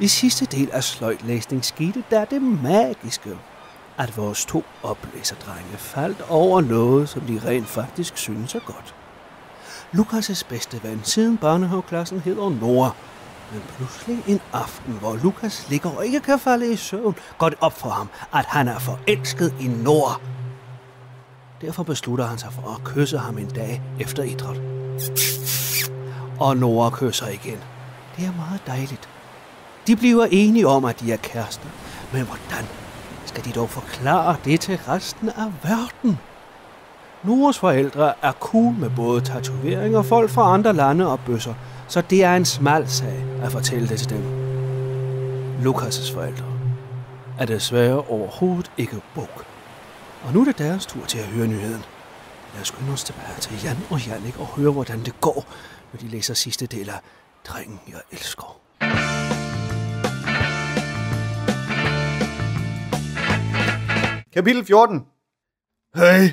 I sidste del af sløjtlæsning skete der det magiske, at vores to oplæserdrenge faldt over noget, som de rent faktisk synes er godt. Lukas' bedste ven siden børnehaveklassen hedder Nora, men pludselig en aften, hvor Lukas ligger og ikke kan falde i søvn, går det op for ham, at han er forelsket i Nora. Derfor beslutter han sig for at kysse ham en dag efter idræt. Og Nora kysser igen. Det er meget dejligt, de bliver enige om, at de er kærester. Men hvordan skal de dog forklare det til resten af verden? Noras forældre er cool med både tatoveringer, folk fra andre lande og bøsser, så det er en smal sag at fortælle det til dem. Lukas' forældre er desværre overhovedet ikke bog. Og nu er det deres tur til at høre nyheden. Lad os skynde os tilbage til Jan og Jannik og høre, hvordan det går, når de læser sidste del af Drengen, jeg elsker. Kapitel 14. Hey,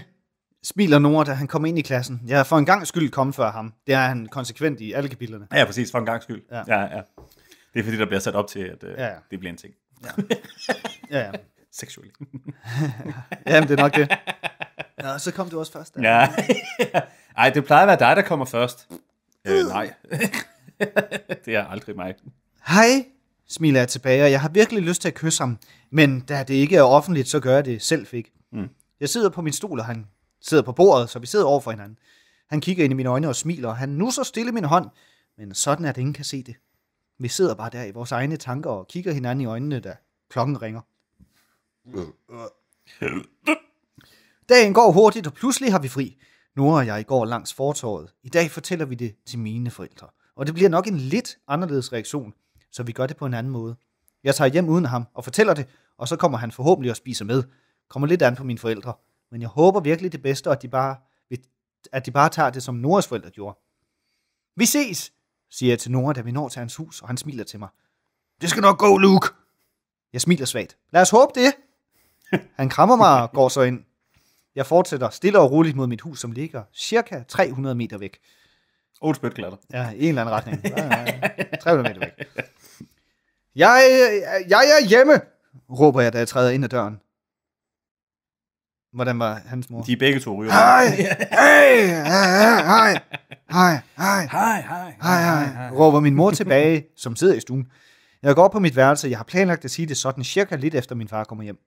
smiler Nora, da han kommer ind i klassen. Jeg er for en gang skyld kommet før ham. Det er han konsekvent i alle kapitlerne. Ja, præcis, for en gang skyld. Ja. Ja, ja. Det er fordi, der bliver sat op til, at øh, ja, ja. det bliver en ting. Ja, ja. ja. Seksuelt. Jamen, det er nok det. Nå, så kom du også først. Da. Ja. Ej, det plejer at være dig, der kommer først. Øh, hmm. nej. det er aldrig mig. Hej, smiler jeg tilbage, og jeg har virkelig lyst til at kysse ham. Men da det ikke er offentligt, så gør jeg det selv fik. Mm. Jeg sidder på min stol, og han sidder på bordet, så vi sidder over for hinanden. Han kigger ind i mine øjne og smiler, og han nu så stille min hånd, men sådan at ingen kan se det. Vi sidder bare der i vores egne tanker og kigger hinanden i øjnene, da klokken ringer. Dagen går hurtigt, og pludselig har vi fri. Nora og jeg går langs fortorvet. I dag fortæller vi det til mine forældre. Og det bliver nok en lidt anderledes reaktion, så vi gør det på en anden måde. Jeg tager hjem uden ham og fortæller det, og så kommer han forhåbentlig og spiser med. Kommer lidt an på mine forældre. Men jeg håber virkelig det bedste, og at de bare, at de bare tager det, som Noras forældre gjorde. Vi ses, siger jeg til Nora, da vi når til hans hus, og han smiler til mig. Det skal nok gå, Luke. Jeg smiler svagt. Lad os håbe det. Han krammer mig og går så ind. Jeg fortsætter stille og roligt mod mit hus, som ligger cirka 300 meter væk. Old Spit Ja, i en eller anden retning. 300 meter væk. Jeg, jeg er hjemme, råber jeg, da jeg træder ind ad døren. Hvordan var hans mor? De er begge to ryger. Hej, hej, hej, hej, hej, hej, hej, hej, råber min mor tilbage, som sidder i stuen. Jeg går op på mit værelse, jeg har planlagt at sige det sådan cirka lidt efter min far kommer hjem.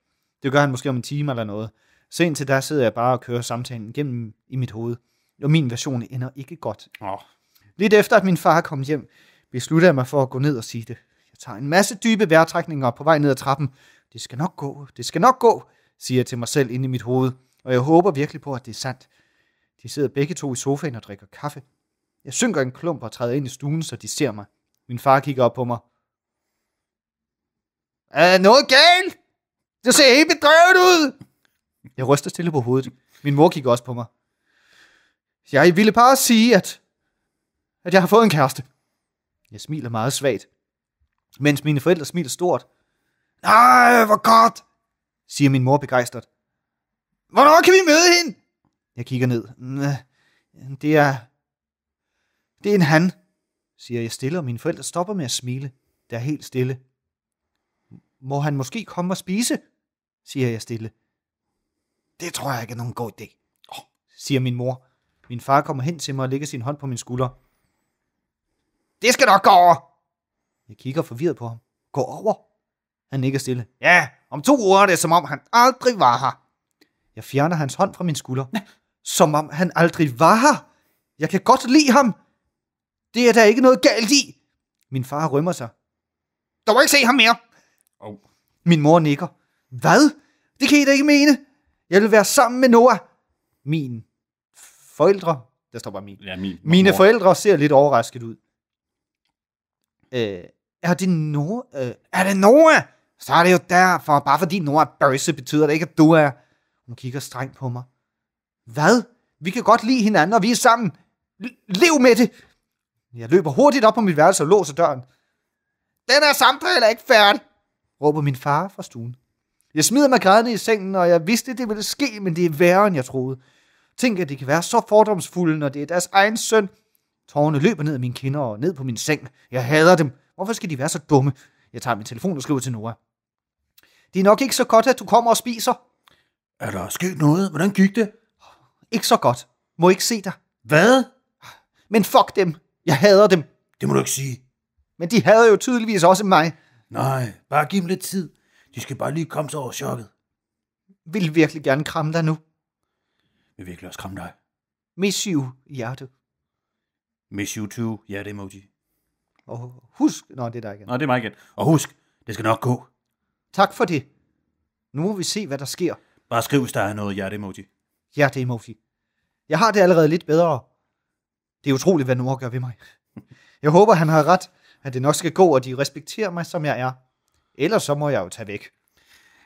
Det gør han måske om en time eller noget. Så indtil der sidder jeg bare og kører samtalen gennem i mit hoved. Og min version ender ikke godt. Oh. Lidt efter at min far kom hjem, besluttede jeg mig for at gå ned og sige det tager en masse dybe vejrtrækninger på vej ned ad trappen. Det skal nok gå, det skal nok gå, siger jeg til mig selv inde i mit hoved, og jeg håber virkelig på, at det er sandt. De sidder begge to i sofaen og drikker kaffe. Jeg synker en klump og træder ind i stuen, så de ser mig. Min far kigger op på mig. Er noget galt? Det ser helt bedrøvet ud! Jeg ryster stille på hovedet. Min mor kigger også på mig. Jeg ville bare sige, at, at jeg har fået en kæreste. Jeg smiler meget svagt mens mine forældre smiler stort. Nej, hvor godt, siger min mor begejstret. Hvornår kan vi møde hende? Jeg kigger ned. Det er... Det er en han, siger jeg stille, og mine forældre stopper med at smile. Der er helt stille. Må han måske komme og spise? siger jeg stille. Det tror jeg ikke er nogen god idé, oh, siger min mor. Min far kommer hen til mig og lægger sin hånd på min skulder. Det skal nok gå over, jeg kigger forvirret på ham. Gå over. Han nikker stille. Ja, om to uger er det, som om han aldrig var her. Jeg fjerner hans hånd fra min skulder. Næ. Som om han aldrig var her. Jeg kan godt lide ham. Det er der ikke noget galt i. Min far rømmer sig. Der må ikke se ham mere. Oh. Min mor nikker. Hvad? Det kan I da ikke mene. Jeg vil være sammen med Noah. Min forældre, der står bare min. Ja, min Mine mor. forældre ser lidt overrasket ud. Øh, er det Noah? Øh, er det Noah? Så er det jo derfor. Bare fordi Noah er bøsse, betyder det ikke, at du er... Hun kigger strengt på mig. Hvad? Vi kan godt lide hinanden, og vi er sammen. L- lev med det! Jeg løber hurtigt op på mit værelse og låser døren. Den her samtale er ikke færdig, råber min far fra stuen. Jeg smider mig grædende i sengen, og jeg vidste, det ville ske, men det er værre, end jeg troede. Tænk, at de kan være så fordomsfulde, når det er deres egen søn. Tårerne løber ned af mine kinder og ned på min seng. Jeg hader dem. Hvorfor skal de være så dumme? Jeg tager min telefon og skriver til Nora. Det er nok ikke så godt, at du kommer og spiser. Er der sket noget? Hvordan gik det? Ikke så godt. Må ikke se dig. Hvad? Men fuck dem. Jeg hader dem. Det må du ikke sige. Men de hader jo tydeligvis også mig. Nej, bare giv dem lidt tid. De skal bare lige komme sig over chokket. Vil virkelig gerne kramme dig nu. Jeg Vil virkelig også kramme dig. Miss you, hjerte. Miss you too, hjerte emoji. Og husk... Nå, det er der igen. Nå, det er mig igen. Og husk, det skal nok gå. Tak for det. Nu må vi se, hvad der sker. Bare skriv, hvis der er noget hjerte-emoji. Hjerte-emoji. Jeg har det allerede lidt bedre. Det er utroligt, hvad Nora gør ved mig. Jeg håber, han har ret, at det nok skal gå, og de respekterer mig, som jeg er. Ellers så må jeg jo tage væk.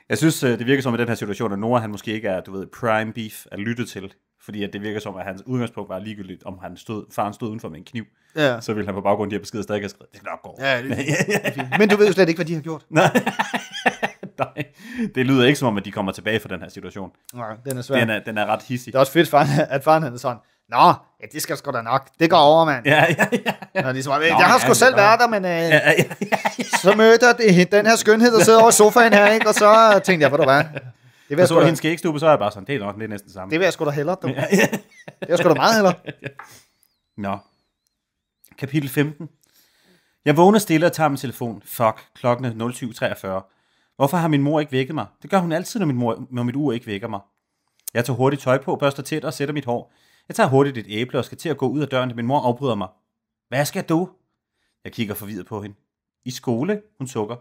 Jeg synes, øh, det virker som i den her situation, at Nora han måske ikke er, du ved, prime beef at lytte til fordi at det virker som, at hans udgangspunkt var ligegyldigt, om han stod, faren stod udenfor med en kniv. Ja. Så ville han på baggrund af de her beskeder stadig have skrevet, det skal nok gå. Ja, det, det Men du ved jo slet ikke, hvad de har gjort. Nej. Nej, det lyder ikke som om, at de kommer tilbage fra den her situation. Nej, den er svær. Den er, den er ret hissig. Det er også fedt, faren, at faren han er sådan, Nå, ja, det skal sgu da nok. Det går over, mand. Ja, ja, ja. Når de svarer, Nå, jeg har sgu ja, selv været der, men øh, ja, ja, ja, ja. så mødte jeg den her skønhed, der sidder over sofaen her, ikke? og så øh, tænkte jeg, hvor du var. Det jeg så, så da... hendes skægstube, så er jeg bare sådan, det er nok det er næsten samme. Det vil jeg sgu da hellere. Du. Ja, ja. det sgu da meget hellere. Nå. Kapitel 15. Jeg vågner stille og tager min telefon. Fuck, klokken er 07.43. Hvorfor har min mor ikke vækket mig? Det gør hun altid, når, min mor, når mit ur ikke vækker mig. Jeg tager hurtigt tøj på, børster tæt og sætter mit hår. Jeg tager hurtigt et æble og skal til at gå ud af døren, da min mor afbryder mig. Hvad skal du? Jeg kigger forvirret på hende. I skole? Hun sukker.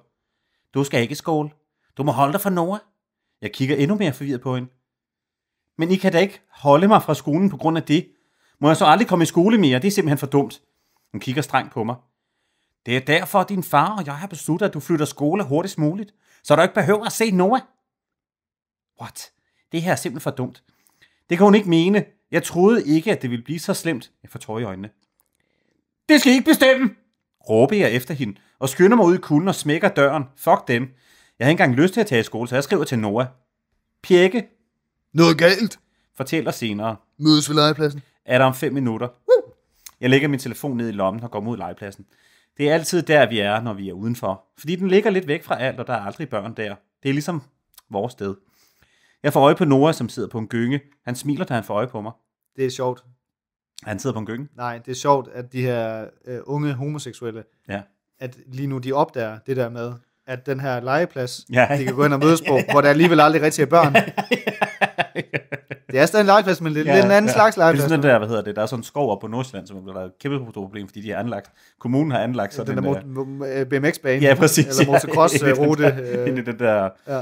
Du skal ikke i skole. Du må holde dig for Noah. Jeg kigger endnu mere forvirret på hende. Men I kan da ikke holde mig fra skolen på grund af det. Må jeg så aldrig komme i skole mere? Det er simpelthen for dumt. Hun kigger strengt på mig. Det er derfor, din far og jeg har besluttet, at du flytter skole hurtigst muligt, så du ikke behøver at se Noah. What? Det her er simpelthen for dumt. Det kan hun ikke mene. Jeg troede ikke, at det ville blive så slemt. Jeg får tårer i øjnene. Det skal I ikke bestemme, råber jeg efter hende og skynder mig ud i kulden og smækker døren. Fuck dem. Jeg havde ikke engang lyst til at tage i skole, så jeg skriver til Noah. Pjekke, Noget galt. fortæller senere, Mødes ved legepladsen. er der om fem minutter. Woo! Jeg lægger min telefon ned i lommen og går mod legepladsen. Det er altid der, vi er, når vi er udenfor. Fordi den ligger lidt væk fra alt, og der er aldrig børn der. Det er ligesom vores sted. Jeg får øje på Noah, som sidder på en gynge. Han smiler, da han får øje på mig. Det er sjovt. Han sidder på en gynge. Nej, det er sjovt, at de her øh, unge homoseksuelle, Ja. at lige nu de opdager det der med, at den her legeplads, ja, ja. de kan gå hen og mødes på, ja, ja. hvor der alligevel aldrig rigtig er børn. Ja, ja, Det er stadig en legeplads, men det er ja, en anden ja. slags legeplads. Det er sådan der, hvad hedder det, der er sådan en skov op på Nordsjælland, som er et kæmpe problem, fordi de har anlagt, kommunen har anlagt sådan den, den der, der øh, BMX-bane. Ja, præcis. Eller motocross-rute. Ja, øh, ind i øh, den der, ja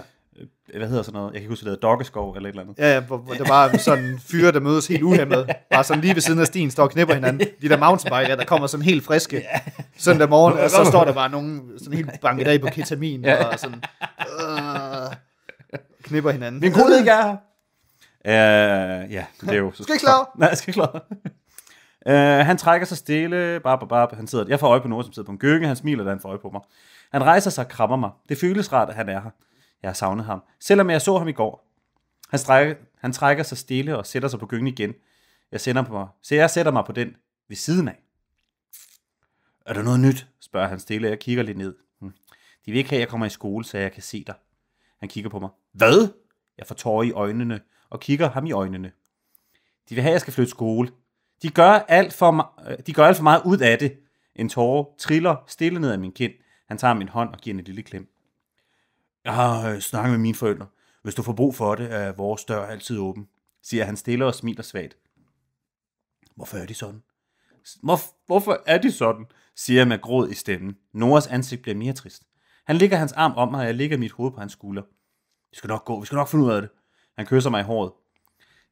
hvad hedder sådan noget, jeg kan ikke huske, det hedder Doggeskov eller et eller andet. Ja, ja hvor, hvor der var sådan fyre, der mødes helt uhemmet, bare sådan lige ved siden af stien, står og knipper hinanden. De der mountainbiker, der kommer sådan helt friske ja. søndag morgen, og så står der bare nogen sådan helt banket af på ketamin, ja. og sådan øh, knipper hinanden. Min kone ikke er her. Uh, ja, det er jo... Så skal ikke klare. Nej, skal ikke klare. Uh, øh, han trækker sig stille, bare, bare, han sidder, jeg får øje på nogen, som sidder på en gynge, han smiler, da han får øje på mig. Han rejser sig og krammer mig. Det føles rart, at han er her. Jeg har savnet ham, selvom jeg så ham i går. Han, strækker, han trækker sig stille og sætter sig på gyngen igen. Jeg sender på, så jeg sætter mig på den ved siden af. Er der noget nyt? spørger han stille, og jeg kigger lidt ned. Hm. De vil ikke have, at jeg kommer i skole, så jeg kan se dig. Han kigger på mig. Hvad? Jeg får tårer i øjnene og kigger ham i øjnene. De vil have, at jeg skal flytte skole. De gør alt for, øh, de gør alt for meget ud af det. En tårer triller stille ned af min kind. Han tager min hånd og giver en lille klem. Jeg har øh, snakket med mine forældre. Hvis du får brug for det, er vores dør altid åben, siger han stille og smiler svagt. Hvorfor er de sådan? hvorfor er de sådan? siger jeg med gråd i stemmen. Noras ansigt bliver mere trist. Han lægger hans arm om mig, og jeg lægger mit hoved på hans skulder. Vi skal nok gå, vi skal nok finde ud af det. Han kysser mig i håret.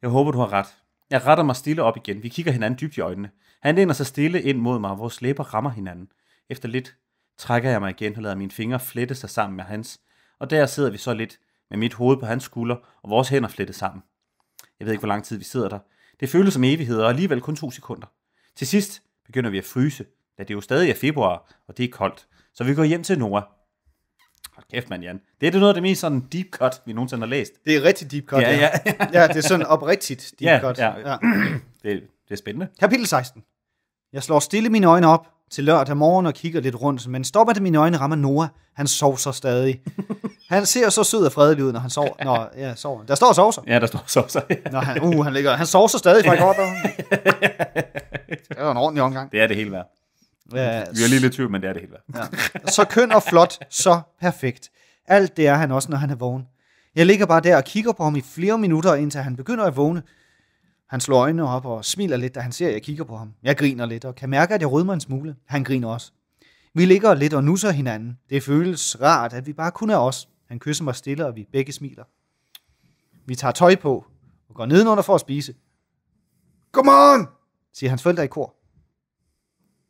Jeg håber, du har ret. Jeg retter mig stille op igen. Vi kigger hinanden dybt i øjnene. Han læner sig stille ind mod mig, og vores læber rammer hinanden. Efter lidt trækker jeg mig igen og lader mine fingre flette sig sammen med hans, og der sidder vi så lidt med mit hoved på hans skulder og vores hænder flettet sammen. Jeg ved ikke, hvor lang tid vi sidder der. Det føles som evigheder, og alligevel kun to sekunder. Til sidst begynder vi at fryse, da det jo stadig er februar, og det er koldt. Så vi går hjem til Nora. Hold kæft, mand, Jan. Det er det noget af det mest sådan deep cut, vi nogensinde har læst. Det er rigtig deep cut, ja. Ja, ja. ja det er sådan oprigtigt deep ja, cut. Ja. ja. Det, er, det er spændende. Kapitel 16. Jeg slår stille mine øjne op til lørdag morgen og kigger lidt rundt, men stopper det mine øjne rammer Nora. Han sover stadig. Han ser så sød og fredelig ud, når han sover. Når, ja, sover. Der står sovser. Ja, der står sovser. Ja. Når han, uh, han, ligger, han så stadig fra godt. Det er jo en ordentlig omgang. Det er det hele værd. Ja, Vi er lige lidt tvivl, men det er det hele værd. Ja. Så køn og flot, så perfekt. Alt det er han også, når han er vågen. Jeg ligger bare der og kigger på ham i flere minutter, indtil han begynder at vågne. Han slår øjnene op og smiler lidt, da han ser, at jeg kigger på ham. Jeg griner lidt og kan mærke, at jeg rødmer en smule. Han griner også. Vi ligger lidt og nusser hinanden. Det føles rart, at vi bare kun er os. Han kysser mig stille, og vi begge smiler. Vi tager tøj på og går nedenunder for at spise. Godmorgen, siger hans forældre i kor.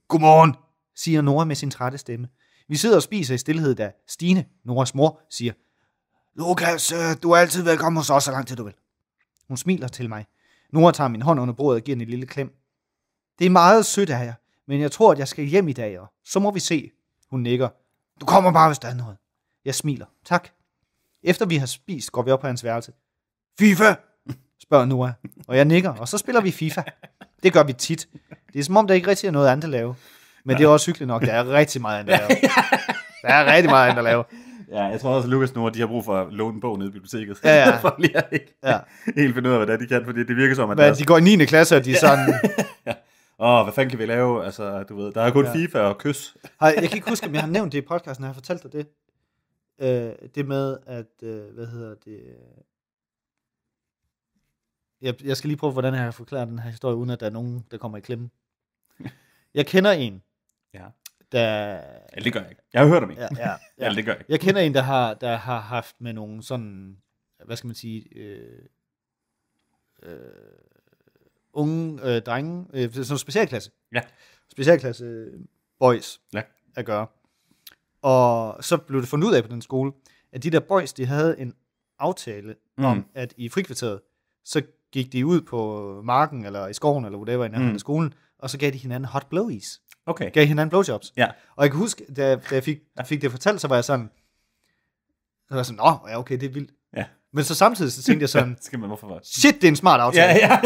Godmorgen, siger Nora med sin trætte stemme. Vi sidder og spiser i stillhed, da Stine, Noras mor, siger, Lukas, øh, du er altid velkommen hos os, så langt du vil. Hun smiler til mig. Nora tager min hånd under bordet og giver en lille klem. Det er meget sødt af jer, men jeg tror, at jeg skal hjem i dag, og så må vi se. Hun nikker. Du kommer bare, hvis der er noget. Jeg smiler. Tak. Efter vi har spist, går vi op på hans værelse. FIFA! spørger Noah, og jeg nikker, og så spiller vi FIFA. Det gør vi tit. Det er som om, der ikke rigtig er noget andet at lave. Men det er også hyggeligt nok. Der er rigtig meget andet at lave. Der er rigtig meget andet at lave. Ja, jeg tror også, at Lukas Nord, de har brug for at låne en bog nede i biblioteket. Ja, ja. for lige at ikke ja. helt finde ud af, hvad de kan, fordi det virker som, at... Hvad, de går i 9. klasse, og de er sådan... ja. Åh, oh, hvad fanden kan vi lave? Altså, du ved, der er kun ja. FIFA og kys. Hej, jeg kan ikke huske, om jeg har nævnt det i podcasten, har jeg fortalt dig det? øh, det med, at, øh, hvad hedder det, øh, jeg, jeg skal lige prøve, hvordan jeg forklarer den her historie, uden at der er nogen, der kommer i klemme. Jeg kender en, ja. der... Ja, det gør jeg ikke. Jeg har hørt om en. Ja, ja, ja. ja det gør jeg ikke. Jeg kender en, der har, der har haft med nogle sådan, hvad skal man sige, øh, øh, unge øh, drenge, øh, sådan specialklasse. Ja. Specialklasse boys ja. at gøre. Og så blev det fundet ud af på den skole, at de der boys, de havde en aftale mm. om, at i frikvarteret, så gik de ud på marken, eller i skoven, eller whatever, i nærheden mm. af skolen, og så gav de hinanden hot blowies. Okay. Gav hinanden blowjobs. Ja. Og jeg kan huske, da, da jeg fik, fik det fortalt, så var jeg sådan, så var jeg sådan, nå, ja, okay, det er vildt. Ja. Men så samtidig så tænkte jeg sådan, Skal man, hvorfor Shit, det er en smart aftale. Ja, ja.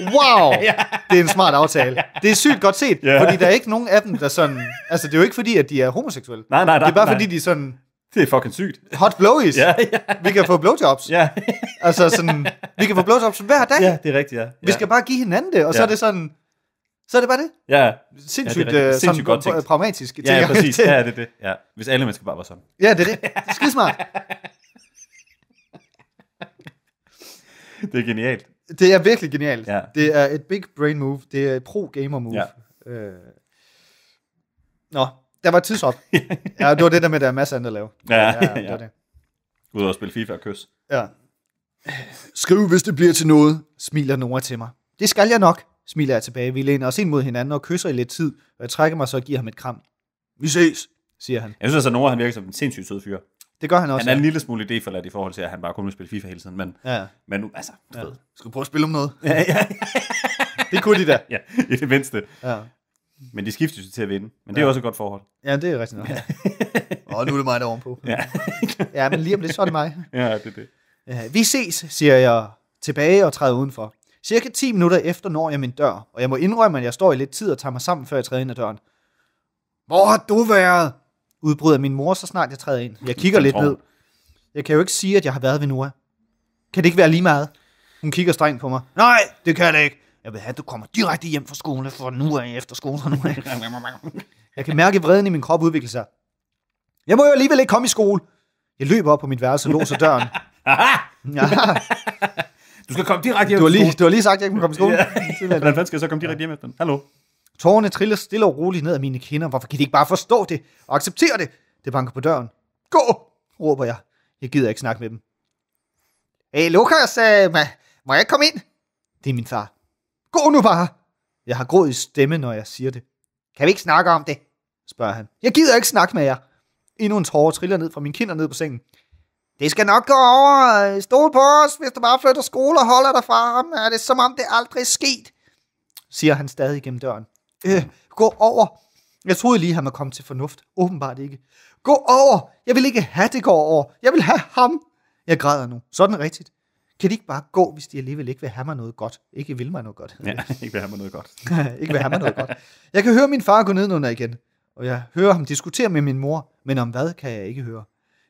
wow, ja det er en smart aftale. Det er sygt godt set, yeah. fordi der er ikke nogen af dem, der sådan... Altså, det er jo ikke fordi, at de er homoseksuelle. Nej, nej, nej. Det er bare nej. fordi, de er sådan... Det er fucking sygt. Hot blowies. Ja, ja. Vi kan få blowjobs. Ja. altså sådan, vi kan få blowjobs hver dag. Ja, det er rigtigt, ja. ja. Vi skal bare give hinanden det, og ja. så er det sådan, så er det bare det. Ja. Sindssygt, ja, det er uh, sindssygt godt tænkt. pragmatisk. Ja, ja, præcis. Ja, det er det. Ja. Hvis alle mennesker bare var sådan. Ja, det er det. Skide smart. det er genialt. Det er virkelig genialt. Ja. Det er et big brain move. Det er et pro-gamer move. Ja. Øh. Nå, der var tidsop. ja, det var det der med, at der er masser andet at lave. Ja, ja, ja, ja. Det var det. Ud og spille FIFA og kys. Ja. Skriv, hvis det bliver til noget, smiler Nora til mig. Det skal jeg nok, smiler jeg tilbage. Vi læner os ind mod hinanden og kysser i lidt tid, og jeg trækker mig så og giver ham et kram. Vi ses, siger han. Jeg synes altså, at Nora han virker som en sindssygt sød fyr. Det gør han også. Han er ja. en lille smule idéforladt i forhold til, at han bare kun vil spille FIFA hele tiden. Men, ja. men nu, altså, du ja. ved. Skal du prøve at spille om noget? Ja, ja. det kunne de da. ja, i det mindste. Ja. Men de skiftes jo til at vinde. Men det er ja. også et godt forhold. Ja, det er rigtigt nok. Ja. Og nu er det mig, der er ovenpå. Ja. ja, men lige om lidt, så er det mig. Ja, det er det. Ja, vi ses, siger jeg tilbage og træder udenfor. Cirka 10 minutter efter når jeg min dør, og jeg må indrømme, at jeg står i lidt tid og tager mig sammen, før jeg træder ind ad døren. Hvor har du været? udbryder min mor, så snart jeg træder ind. Jeg kigger lidt ned. Jeg kan jo ikke sige, at jeg har været ved Nora. Kan det ikke være lige meget? Hun kigger strengt på mig. Nej, det kan det ikke. Jeg vil have, at du kommer direkte hjem fra skolen, for nu er jeg efter skole. Nu er jeg. jeg kan mærke, at vreden i min krop udvikler sig. Jeg må jo alligevel ikke komme i skole. Jeg løber op på mit værelse og låser døren. ja. Du skal komme direkte hjem. Du har lige, du har lige sagt, at jeg ikke må komme i skole. Ja. Hvordan fanden skal jeg så komme direkte hjem efter den? Hallo? Tårerne triller stille og roligt ned ad mine kinder. Hvorfor kan de ikke bare forstå det og acceptere det? Det banker på døren. Gå, råber jeg. Jeg gider ikke snakke med dem. Hey, Lukas, øh, må jeg komme ind? Det er min far. Gå nu bare! Jeg har gråd i stemme, når jeg siger det. Kan vi ikke snakke om det? spørger han. Jeg gider ikke snakke med jer. Endnu en tårer triller ned fra min kinder ned på sengen. Det skal nok gå over. Øh, stol på os, hvis du bare flytter skole og holder dig fra ham. Er det som om det aldrig er sket? Siger han stadig gennem døren. Øh, gå over. Jeg troede lige, han var kommet til fornuft. Åbenbart ikke. Gå over! Jeg vil ikke have det går over. Jeg vil have ham. Jeg græder nu. Sådan rigtigt. Kan de ikke bare gå, hvis de alligevel ikke vil have mig noget godt? Ikke vil mig noget godt. Ja, ikke vil have mig noget godt. ikke vil have mig noget godt. Jeg kan høre min far gå ned under igen, og jeg hører ham diskutere med min mor, men om hvad kan jeg ikke høre.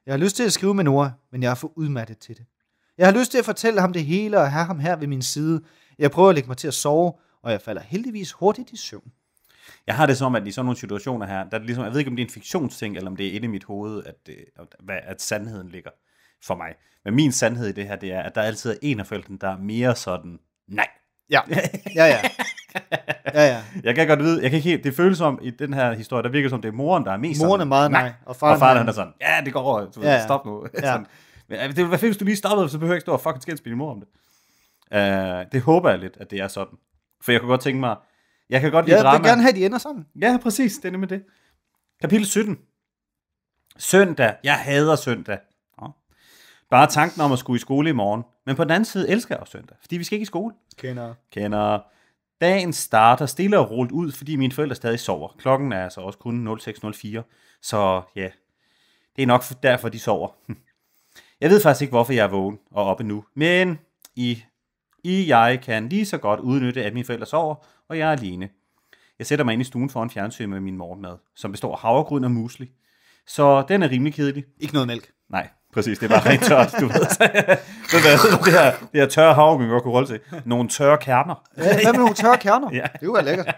Jeg har lyst til at skrive med Nora, men jeg er for udmattet til det. Jeg har lyst til at fortælle ham det hele og have ham her ved min side. Jeg prøver at lægge mig til at sove, og jeg falder heldigvis hurtigt i søvn. Jeg har det som, at i sådan nogle situationer her, der er det ligesom, jeg ved ikke, om det er en fiktionsting, eller om det er inde i mit hoved, at, det, at sandheden ligger for mig. Men min sandhed i det her, det er, at der altid er en af forældrene, der er mere sådan, nej. Ja, ja, ja. ja, ja. Jeg kan godt vide, jeg kan ikke helt, det føles som i den her historie, der virker som, det er moren, der er mest Moren er meget nej, nej og faren, og faren han er sådan, ja, det går over, du ja, ja. stop nu. Ja. Men øh, det hvad hvis du lige stoppede, så behøver jeg ikke stå og fucking skændes med din mor om det. Uh, det håber jeg lidt, at det er sådan. For jeg kunne godt tænke mig, jeg kan godt lide ja, drama. Jeg vil gerne have, at de ender sammen. Ja, præcis. Det er med det. Kapitel 17. Søndag. Jeg hader søndag. Ja. Bare tanken om at skulle i skole i morgen. Men på den anden side elsker jeg også søndag, fordi vi skal ikke i skole. Kender. Kender. Dagen starter stille og roligt ud, fordi mine forældre stadig sover. Klokken er altså også kun 06.04, så ja, det er nok derfor, de sover. Jeg ved faktisk ikke, hvorfor jeg er vågen og oppe nu, men I, I jeg kan lige så godt udnytte, at mine forældre sover, og jeg er alene. Jeg sætter mig ind i stuen foran fjernsynet med min morgenmad, som består af havregryn og musli. Så den er rimelig kedelig. Ikke noget mælk? Nej, præcis. Det var rent tørt, du ved. Så, det, her, det her tørre havregryn, vi kunne holde til. Nogle tørre kerner. Ja, hvad med nogle tørre kerner? Ja. Det er jo lækkert.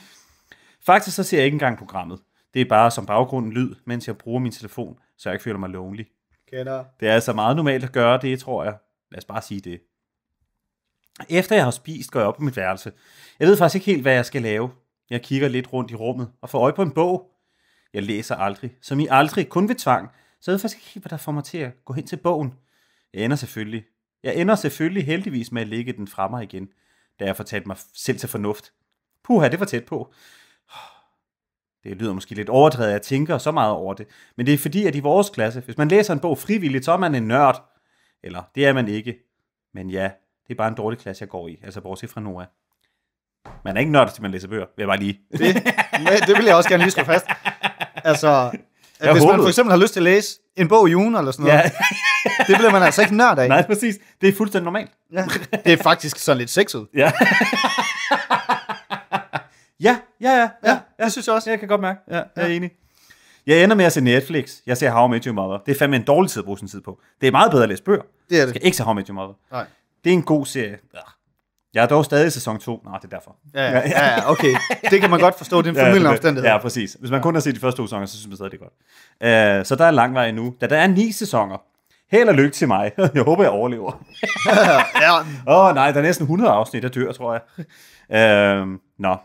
Faktisk så ser jeg ikke engang programmet. Det er bare som baggrunden lyd, mens jeg bruger min telefon, så jeg ikke føler mig lonely. Kender. Det er altså meget normalt at gøre det, tror jeg. Lad os bare sige det. Efter jeg har spist, går jeg op på mit værelse. Jeg ved faktisk ikke helt, hvad jeg skal lave. Jeg kigger lidt rundt i rummet og får øje på en bog. Jeg læser aldrig, som I aldrig, kun ved tvang. Så jeg ved faktisk ikke helt, hvad der får mig til at gå hen til bogen. Jeg ender selvfølgelig. Jeg ender selvfølgelig heldigvis med at lægge den fra mig igen, da jeg får talt mig selv til fornuft. Puha, det var tæt på. Det lyder måske lidt overdrevet, at jeg tænker så meget over det, men det er fordi, at i vores klasse, hvis man læser en bog frivilligt, så er man en nørd. Eller det er man ikke. Men ja, det er bare en dårlig klasse, jeg går i. Altså bortset fra Noah. Man er ikke nørdet, til man læser bøger, vil jeg bare lige. Det, det vil jeg også gerne lige slå fast. Altså, jeg hvis man for eksempel har lyst til at læse en bog i ugen eller sådan noget, ja. det bliver man altså ikke nørd af. Nej, præcis. Det er fuldstændig normalt. Ja. Det er faktisk sådan lidt sexet. Ja. ja, ja, ja, ja, ja. Det synes jeg også. Jeg kan godt mærke. Ja, jeg er ja. enig. Jeg ender med at se Netflix. Jeg ser How I Met Your Mother. Det er fandme en dårlig tid at bruge sin tid på. Det er meget bedre at læse bøger. Det er det. Jeg skal ikke se How I Met Your Mother. Nej. Det er en god serie. Jeg er dog stadig i sæson 2. Nej, det er derfor. Ja, ja, ja, okay. Det kan man godt forstå. Det er en familie ja, omstændighed. Ja, præcis. Hvis man kun har set de første to sæsoner, så synes man stadig, det er godt. Uh, så der er lang vej endnu. Da der er ni sæsoner, held og lykke til mig. Jeg håber, jeg overlever. ja. Åh oh, nej, der er næsten 100 afsnit, der dør, tror jeg. Uh, nå. No.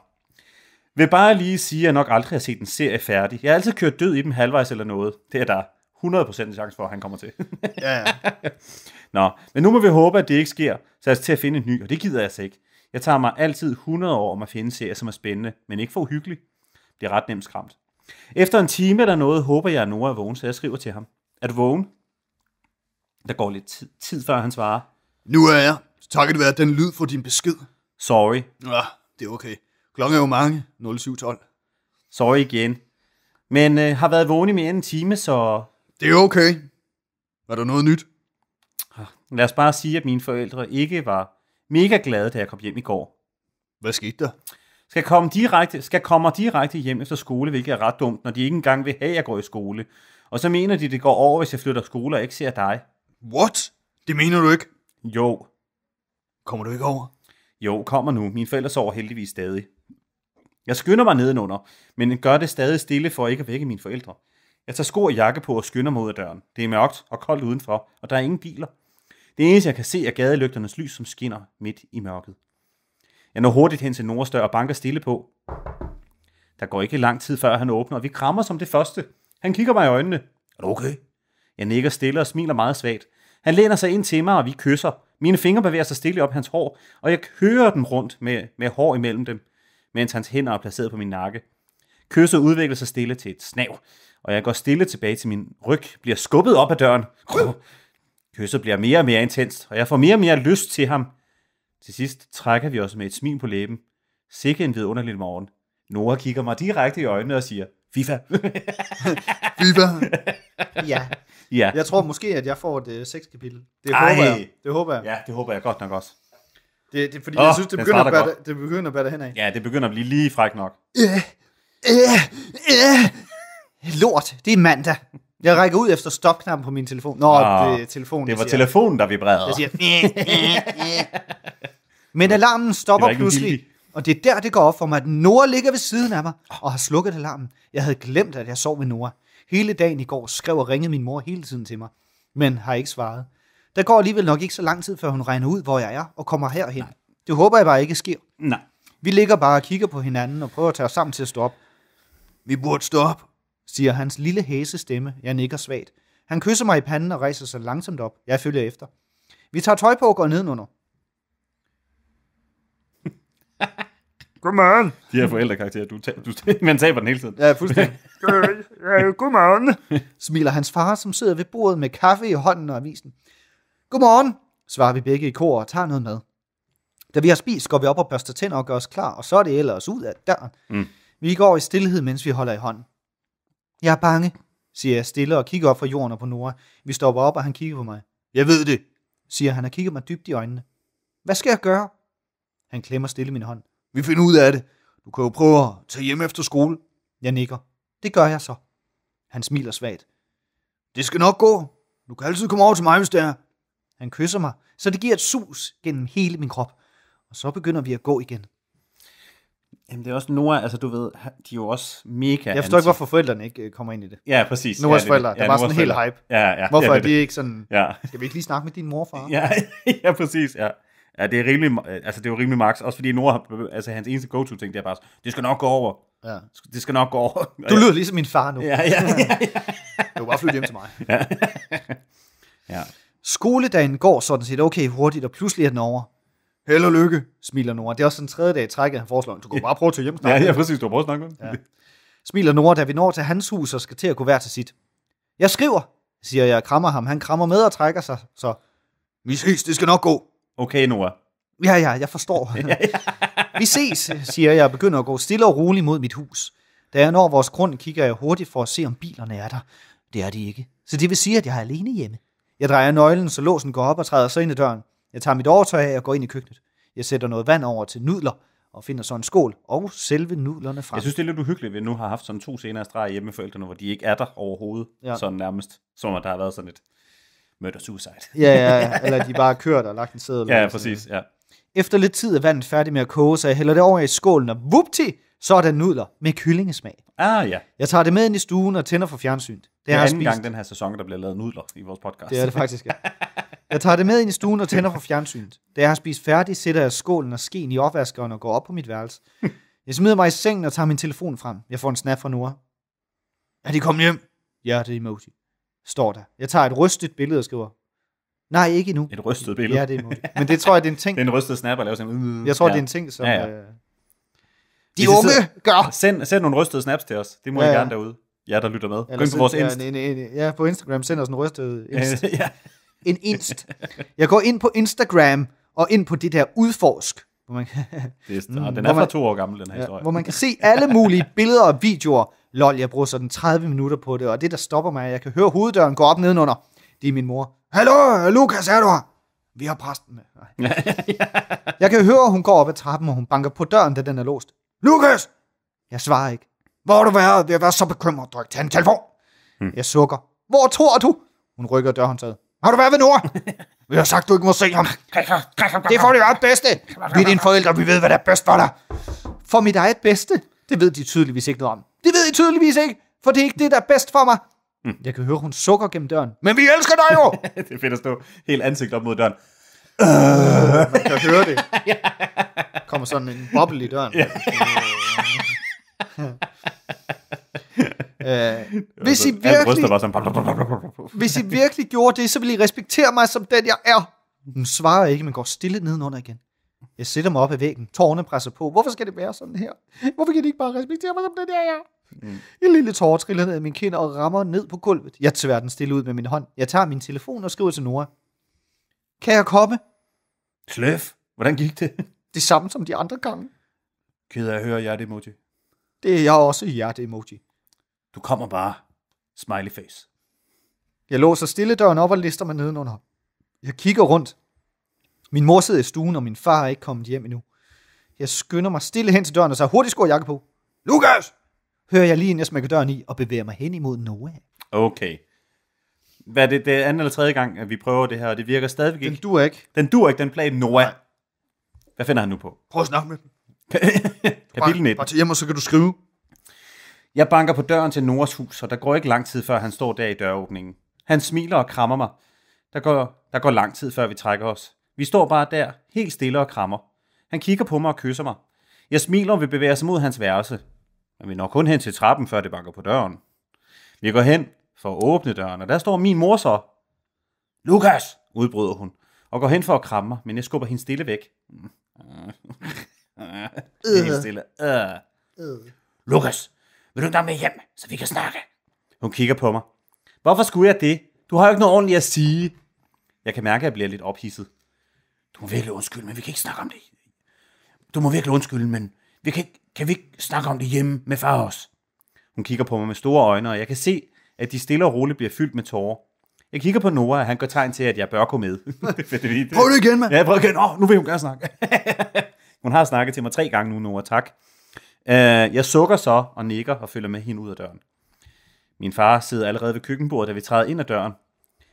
Vil bare lige sige, at jeg nok aldrig har set en serie færdig. Jeg har altid kørt død i dem halvvejs eller noget. Det er der 100% chance for, at han kommer til. ja, ja. Nå, men nu må vi håbe, at det ikke sker, så jeg til at finde en ny, og det gider jeg altså ikke. Jeg tager mig altid 100 år om at finde serier, som er spændende, men ikke for uhyggelig. Det er ret nemt skræmt. Efter en time eller noget, håber jeg, at Nora er vågen, så jeg skriver til ham. Er du vågen? Der går lidt tid, tid før han svarer. Nu er jeg. Takket være den lyd for din besked. Sorry. Ja, det er okay. Klokken er jo mange. 07.12. Sorry igen. Men øh, har været vågen i mere end en time, så... Det er okay. Var der noget nyt? Lad os bare sige, at mine forældre ikke var mega glade, da jeg kom hjem i går. Hvad skete der? Skal komme direkte, skal komme direkte hjem efter skole, hvilket er ret dumt, når de ikke engang vil have, at jeg går i skole. Og så mener de, det går over, hvis jeg flytter skole og ikke ser dig. What? Det mener du ikke? Jo. Kommer du ikke over? Jo, kommer nu. Mine forældre sover heldigvis stadig. Jeg skynder mig nedenunder, men gør det stadig stille for ikke at vække mine forældre. Jeg tager sko og jakke på og skynder mig ud døren. Det er mørkt og koldt udenfor, og der er ingen biler. Det eneste, jeg kan se, er gadelygternes lys, som skinner midt i mørket. Jeg når hurtigt hen til Nordstør og banker stille på. Der går ikke lang tid, før han åbner, og vi krammer som det første. Han kigger mig i øjnene. Er du okay? Jeg nikker stille og smiler meget svagt. Han læner sig ind til mig, og vi kysser. Mine fingre bevæger sig stille op hans hår, og jeg kører dem rundt med, med hår imellem dem, mens hans hænder er placeret på min nakke. Kysset udvikler sig stille til et snav, og jeg går stille tilbage til min ryg, bliver skubbet op ad døren. Kysset bliver mere og mere intenst, og jeg får mere og mere lyst til ham. Til sidst trækker vi os med et smil på læben. Sikke en vidunderlig morgen. Nora kigger mig direkte i øjnene og siger, FIFA. FIFA. ja. ja. Jeg tror måske, at jeg får et øh, seks kapitel. Det Ej. håber jeg. Det håber jeg. Ja, det håber jeg godt nok også. Det, det, fordi oh, jeg synes, det begynder, at bære, det begynder at bære det af. Ja, det begynder at blive lige fræk nok. Ja, øh, øh, Lort, det er mandag. Jeg rækker ud efter stopknappen på min telefon. Nå, ah, det er telefonen, Det var siger. telefonen, der vibrerede. Jeg siger, næh, næh, næh. Men alarmen stopper pludselig, og det er der, det går op for mig, at Nora ligger ved siden af mig og har slukket alarmen. Jeg havde glemt, at jeg sov med Nora. Hele dagen i går skrev og ringede min mor hele tiden til mig, men har ikke svaret. Der går alligevel nok ikke så lang tid, før hun regner ud, hvor jeg er, og kommer herhen. Nej. Det håber jeg bare ikke sker. Nej. Vi ligger bare og kigger på hinanden og prøver at tage os sammen til at stå op. Vi burde stå op, siger hans lille hæse stemme. Jeg nikker svagt. Han kysser mig i panden og rejser sig langsomt op. Jeg følger efter. Vi tager tøj på og går nedenunder. Godmorgen. De her forældrekarakterer, du, du, man taber den hele tiden. Ja, fuldstændig. Øh, øh, godmorgen. Smiler hans far, som sidder ved bordet med kaffe i hånden og avisen. Godmorgen, svarer vi begge i kor og tager noget mad. Da vi har spist, går vi op og børster tænder og gør os klar, og så er det ellers ud af døren. Mm. Vi går i stillhed, mens vi holder i hånden. Jeg er bange, siger jeg stille og kigger op fra jorden og på Nora. Vi stopper op, og han kigger på mig. Jeg ved det, siger han og kigger mig dybt i øjnene. Hvad skal jeg gøre? Han klemmer stille min hånd. Vi finder ud af det. Du kan jo prøve at tage hjem efter skole. Jeg nikker. Det gør jeg så. Han smiler svagt. Det skal nok gå. Du kan altid komme over til mig, hvis det er. Han kysser mig, så det giver et sus gennem hele min krop. Og så begynder vi at gå igen. Jamen det er også Noah, altså du ved, de er jo også mega Jeg forstår anti. ikke, hvorfor forældrene ikke øh, kommer ind i det. Ja, præcis. Noahs ja, forældre, det, ja, der var sådan en helt hype. Ja, ja, hvorfor ja, det, er de ikke sådan, ja. skal vi ikke lige snakke med din morfar? Ja, ja præcis, ja. Ja, det er rimelig, altså det er jo rimelig max, også fordi Noah, altså hans eneste go-to-ting, det er bare, det skal nok gå over. Ja. Det skal nok gå over. Du lyder ligesom min far nu. Ja, ja, ja, ja. Du bare flytte hjem til mig. Ja. ja. Skoledagen går sådan set okay hurtigt, og pludselig er den over. Held og lykke, smiler Nora. Det er også den tredje dag i trækket, han foreslår. Du kan bare prøve at tage hjem snart. Ja, ja, præcis. Du har prøvet at snakke med ja. Smiler Nora, da vi når til hans hus og skal til at kunne være til sit. Jeg skriver, siger jeg og krammer ham. Han krammer med og trækker sig, så... Vi ses, det skal nok gå. Okay, Nora. Ja, ja, jeg forstår. ja, ja. vi ses, siger jeg og begynder at gå stille og roligt mod mit hus. Da jeg når vores grund, kigger jeg hurtigt for at se, om bilerne er der. Det er de ikke. Så det vil sige, at jeg er alene hjemme. Jeg drejer nøglen, så låsen går op og træder så ind i døren. Jeg tager mit overtøj af og går ind i køkkenet. Jeg sætter noget vand over til nudler, og finder så en skål og selve nudlerne frem. Jeg synes, det er lidt uhyggeligt, at vi nu har haft sådan to senere streger hjemme med forældrene, hvor de ikke er der overhovedet, ja. sådan nærmest, som at der har været sådan et murder suicide. ja, ja, eller de bare kørt og lagt en sædel. Ja, ja præcis, ja. Efter lidt tid er vandet færdig med at koge, så jeg hælder det over i skålen, og vupti, så er der nudler med kyllingesmag. Ah ja. Jeg tager det med ind i stuen og tænder for fjernsynet. Det, det er anden spist. gang den her sæson, der bliver lavet nudler i vores podcast. Det er det faktisk, ja. Jeg tager det med ind i stuen og tænder for fjernsynet. Da jeg har spist færdig, sætter jeg skålen og skeen i opvaskeren og går op på mit værelse. Jeg smider mig i sengen og tager min telefon frem. Jeg får en snap fra Nora. Er de kommet hjem? Ja, det er emoji. Står der. Jeg tager et rystet billede og skriver. Nej, ikke endnu. Et rystet billede? Ja, det er emoji. Men det tror jeg, det er en ting. det er en rystet snap og laver sådan en... Jeg tror, ja. det er en ting, som... Ja, ja. Øh, de unge sidder, gør. Send, send nogle rystede snaps til os. Det må ja, I gerne derude. Ja, der lytter med. Gå ind på vores Inst. Ja, en, en, en, ja, på Instagram send os en rystet Inst. ja. En Inst. Jeg går ind på Instagram og ind på det der udforsk. Hvor man, det er, ah, mm, den er fra to år gammel, den her ja, historie. Hvor man kan se alle mulige billeder og videoer. Lol, jeg bruger sådan 30 minutter på det, og det der stopper mig, jeg kan høre hoveddøren gå op nedenunder. Det er min mor. Hallo, Lukas, er du her? Vi har præsten med. Nej. jeg kan høre, at hun går op ad trappen, og hun banker på døren, da den er låst. Lukas! Jeg svarer ikke. Hvor har du været? Jeg var så bekymret. Dryk, tag en telefon. Hmm. Jeg sukker. Hvor tror du? Hun rykker dørhåndtaget. Har du været ved Nora? Vi har sagt, du ikke må se ham. Det får det eget bedste. Vi er dine forældre, vi ved, hvad der er bedst for dig. For mit eget bedste? Det ved de tydeligvis ikke noget om. Det ved I tydeligvis ikke, for det er ikke det, der er bedst for mig. Hmm. Jeg kan høre, hun sukker gennem døren. Men vi elsker dig jo! det finder stå helt ansigt op mod døren. Øh, man kan høre det. Kommer sådan en boble i døren. Ja. Øh, øh hvis, I virkelig, hvis I virkelig gjorde det, så ville I respektere mig som den, jeg er. Hun svarer ikke, men går stille nedenunder igen. Jeg sætter mig op ad væggen. Tårne presser på. Hvorfor skal det være sådan her? Hvorfor kan de ikke bare respektere mig som den, jeg er? Mm. En lille tårer triller ned af min kind og rammer ned på gulvet. Jeg tværer den stille ud med min hånd. Jeg tager min telefon og skriver til Nora. Kan jeg komme? Sløf, hvordan gik det? Det samme som de andre gange. Ked af at høre hjerte-emoji. Det er jeg også hjerte-emoji. Du kommer bare. Smiley face. Jeg låser stille døren op og lister mig nedenunder. Jeg kigger rundt. Min mor sidder i stuen, og min far er ikke kommet hjem endnu. Jeg skynder mig stille hen til døren og tager hurtigt jakke på. Lukas! Hører jeg lige, inden jeg smækker døren i og bevæger mig hen imod Noah. Okay hvad det, det er anden eller tredje gang, at vi prøver det her, og det virker stadigvæk ikke. Den dur ikke. Den dur ikke, den plan Noah. Nej. Hvad finder han nu på? Prøv at snakke med dem. Kapitel 19. Bare til hjemme, så kan du skrive. Jeg banker på døren til Noras hus, og der går ikke lang tid, før han står der i døråbningen. Han smiler og krammer mig. Der går, der går lang tid, før vi trækker os. Vi står bare der, helt stille og krammer. Han kigger på mig og kysser mig. Jeg smiler og vil bevæge os mod hans værelse. Men vi når kun hen til trappen, før det banker på døren. Vi går hen, for at åbne døren, og der står min mor så. Lukas, udbryder hun, og går hen for at kramme mig, men jeg skubber hende stille væk. Øh. Helt stille. Øh. Øh. Lukas, vil du ikke med hjem, så vi kan snakke? Hun kigger på mig. Hvorfor skulle jeg det? Du har jo ikke noget ordentligt at sige. Jeg kan mærke, at jeg bliver lidt ophidset. Du må virkelig undskylde, men vi kan ikke snakke om det. Du må virkelig undskylde, men vi kan, ikke, kan vi ikke snakke om det hjemme med far også? Hun kigger på mig med store øjne, og jeg kan se, at de stille og roligt bliver fyldt med tårer. Jeg kigger på Nora, og han gør tegn til, at jeg bør gå med. prøv det igen, mand! Ja, prøv igen. Åh, oh, nu vil hun gerne snakke. hun har snakket til mig tre gange nu, Nora. Tak. Uh, jeg sukker så og nikker og følger med hende ud af døren. Min far sidder allerede ved køkkenbordet, da vi træder ind ad døren.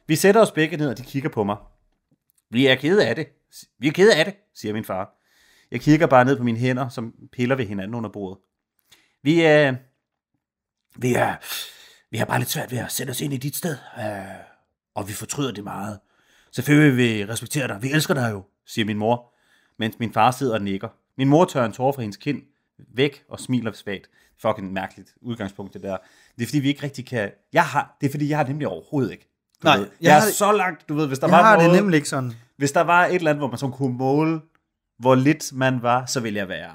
Vi sætter os begge ned, og de kigger på mig. Vi er kede af det. Vi er kede af det, siger min far. Jeg kigger bare ned på mine hænder, som piller ved hinanden under bordet. Vi er... Vi er vi har bare lidt svært ved at sætte os ind i dit sted, øh, og vi fortryder det meget. Selvfølgelig vil vi respektere dig, vi elsker dig jo, siger min mor, mens min far sidder og nikker. Min mor tør en tårer fra hendes kind væk og smiler svagt. Fucking mærkeligt udgangspunkt det der. Det er fordi, vi ikke rigtig kan... Jeg har... Det er fordi, jeg har nemlig overhovedet ikke. Du Nej, ved. jeg, jeg har er det... så langt, du ved, hvis der jeg var har noget, det nemlig ikke sådan. Hvis der var et eller andet, hvor man sådan kunne måle, hvor lidt man var, så ville jeg være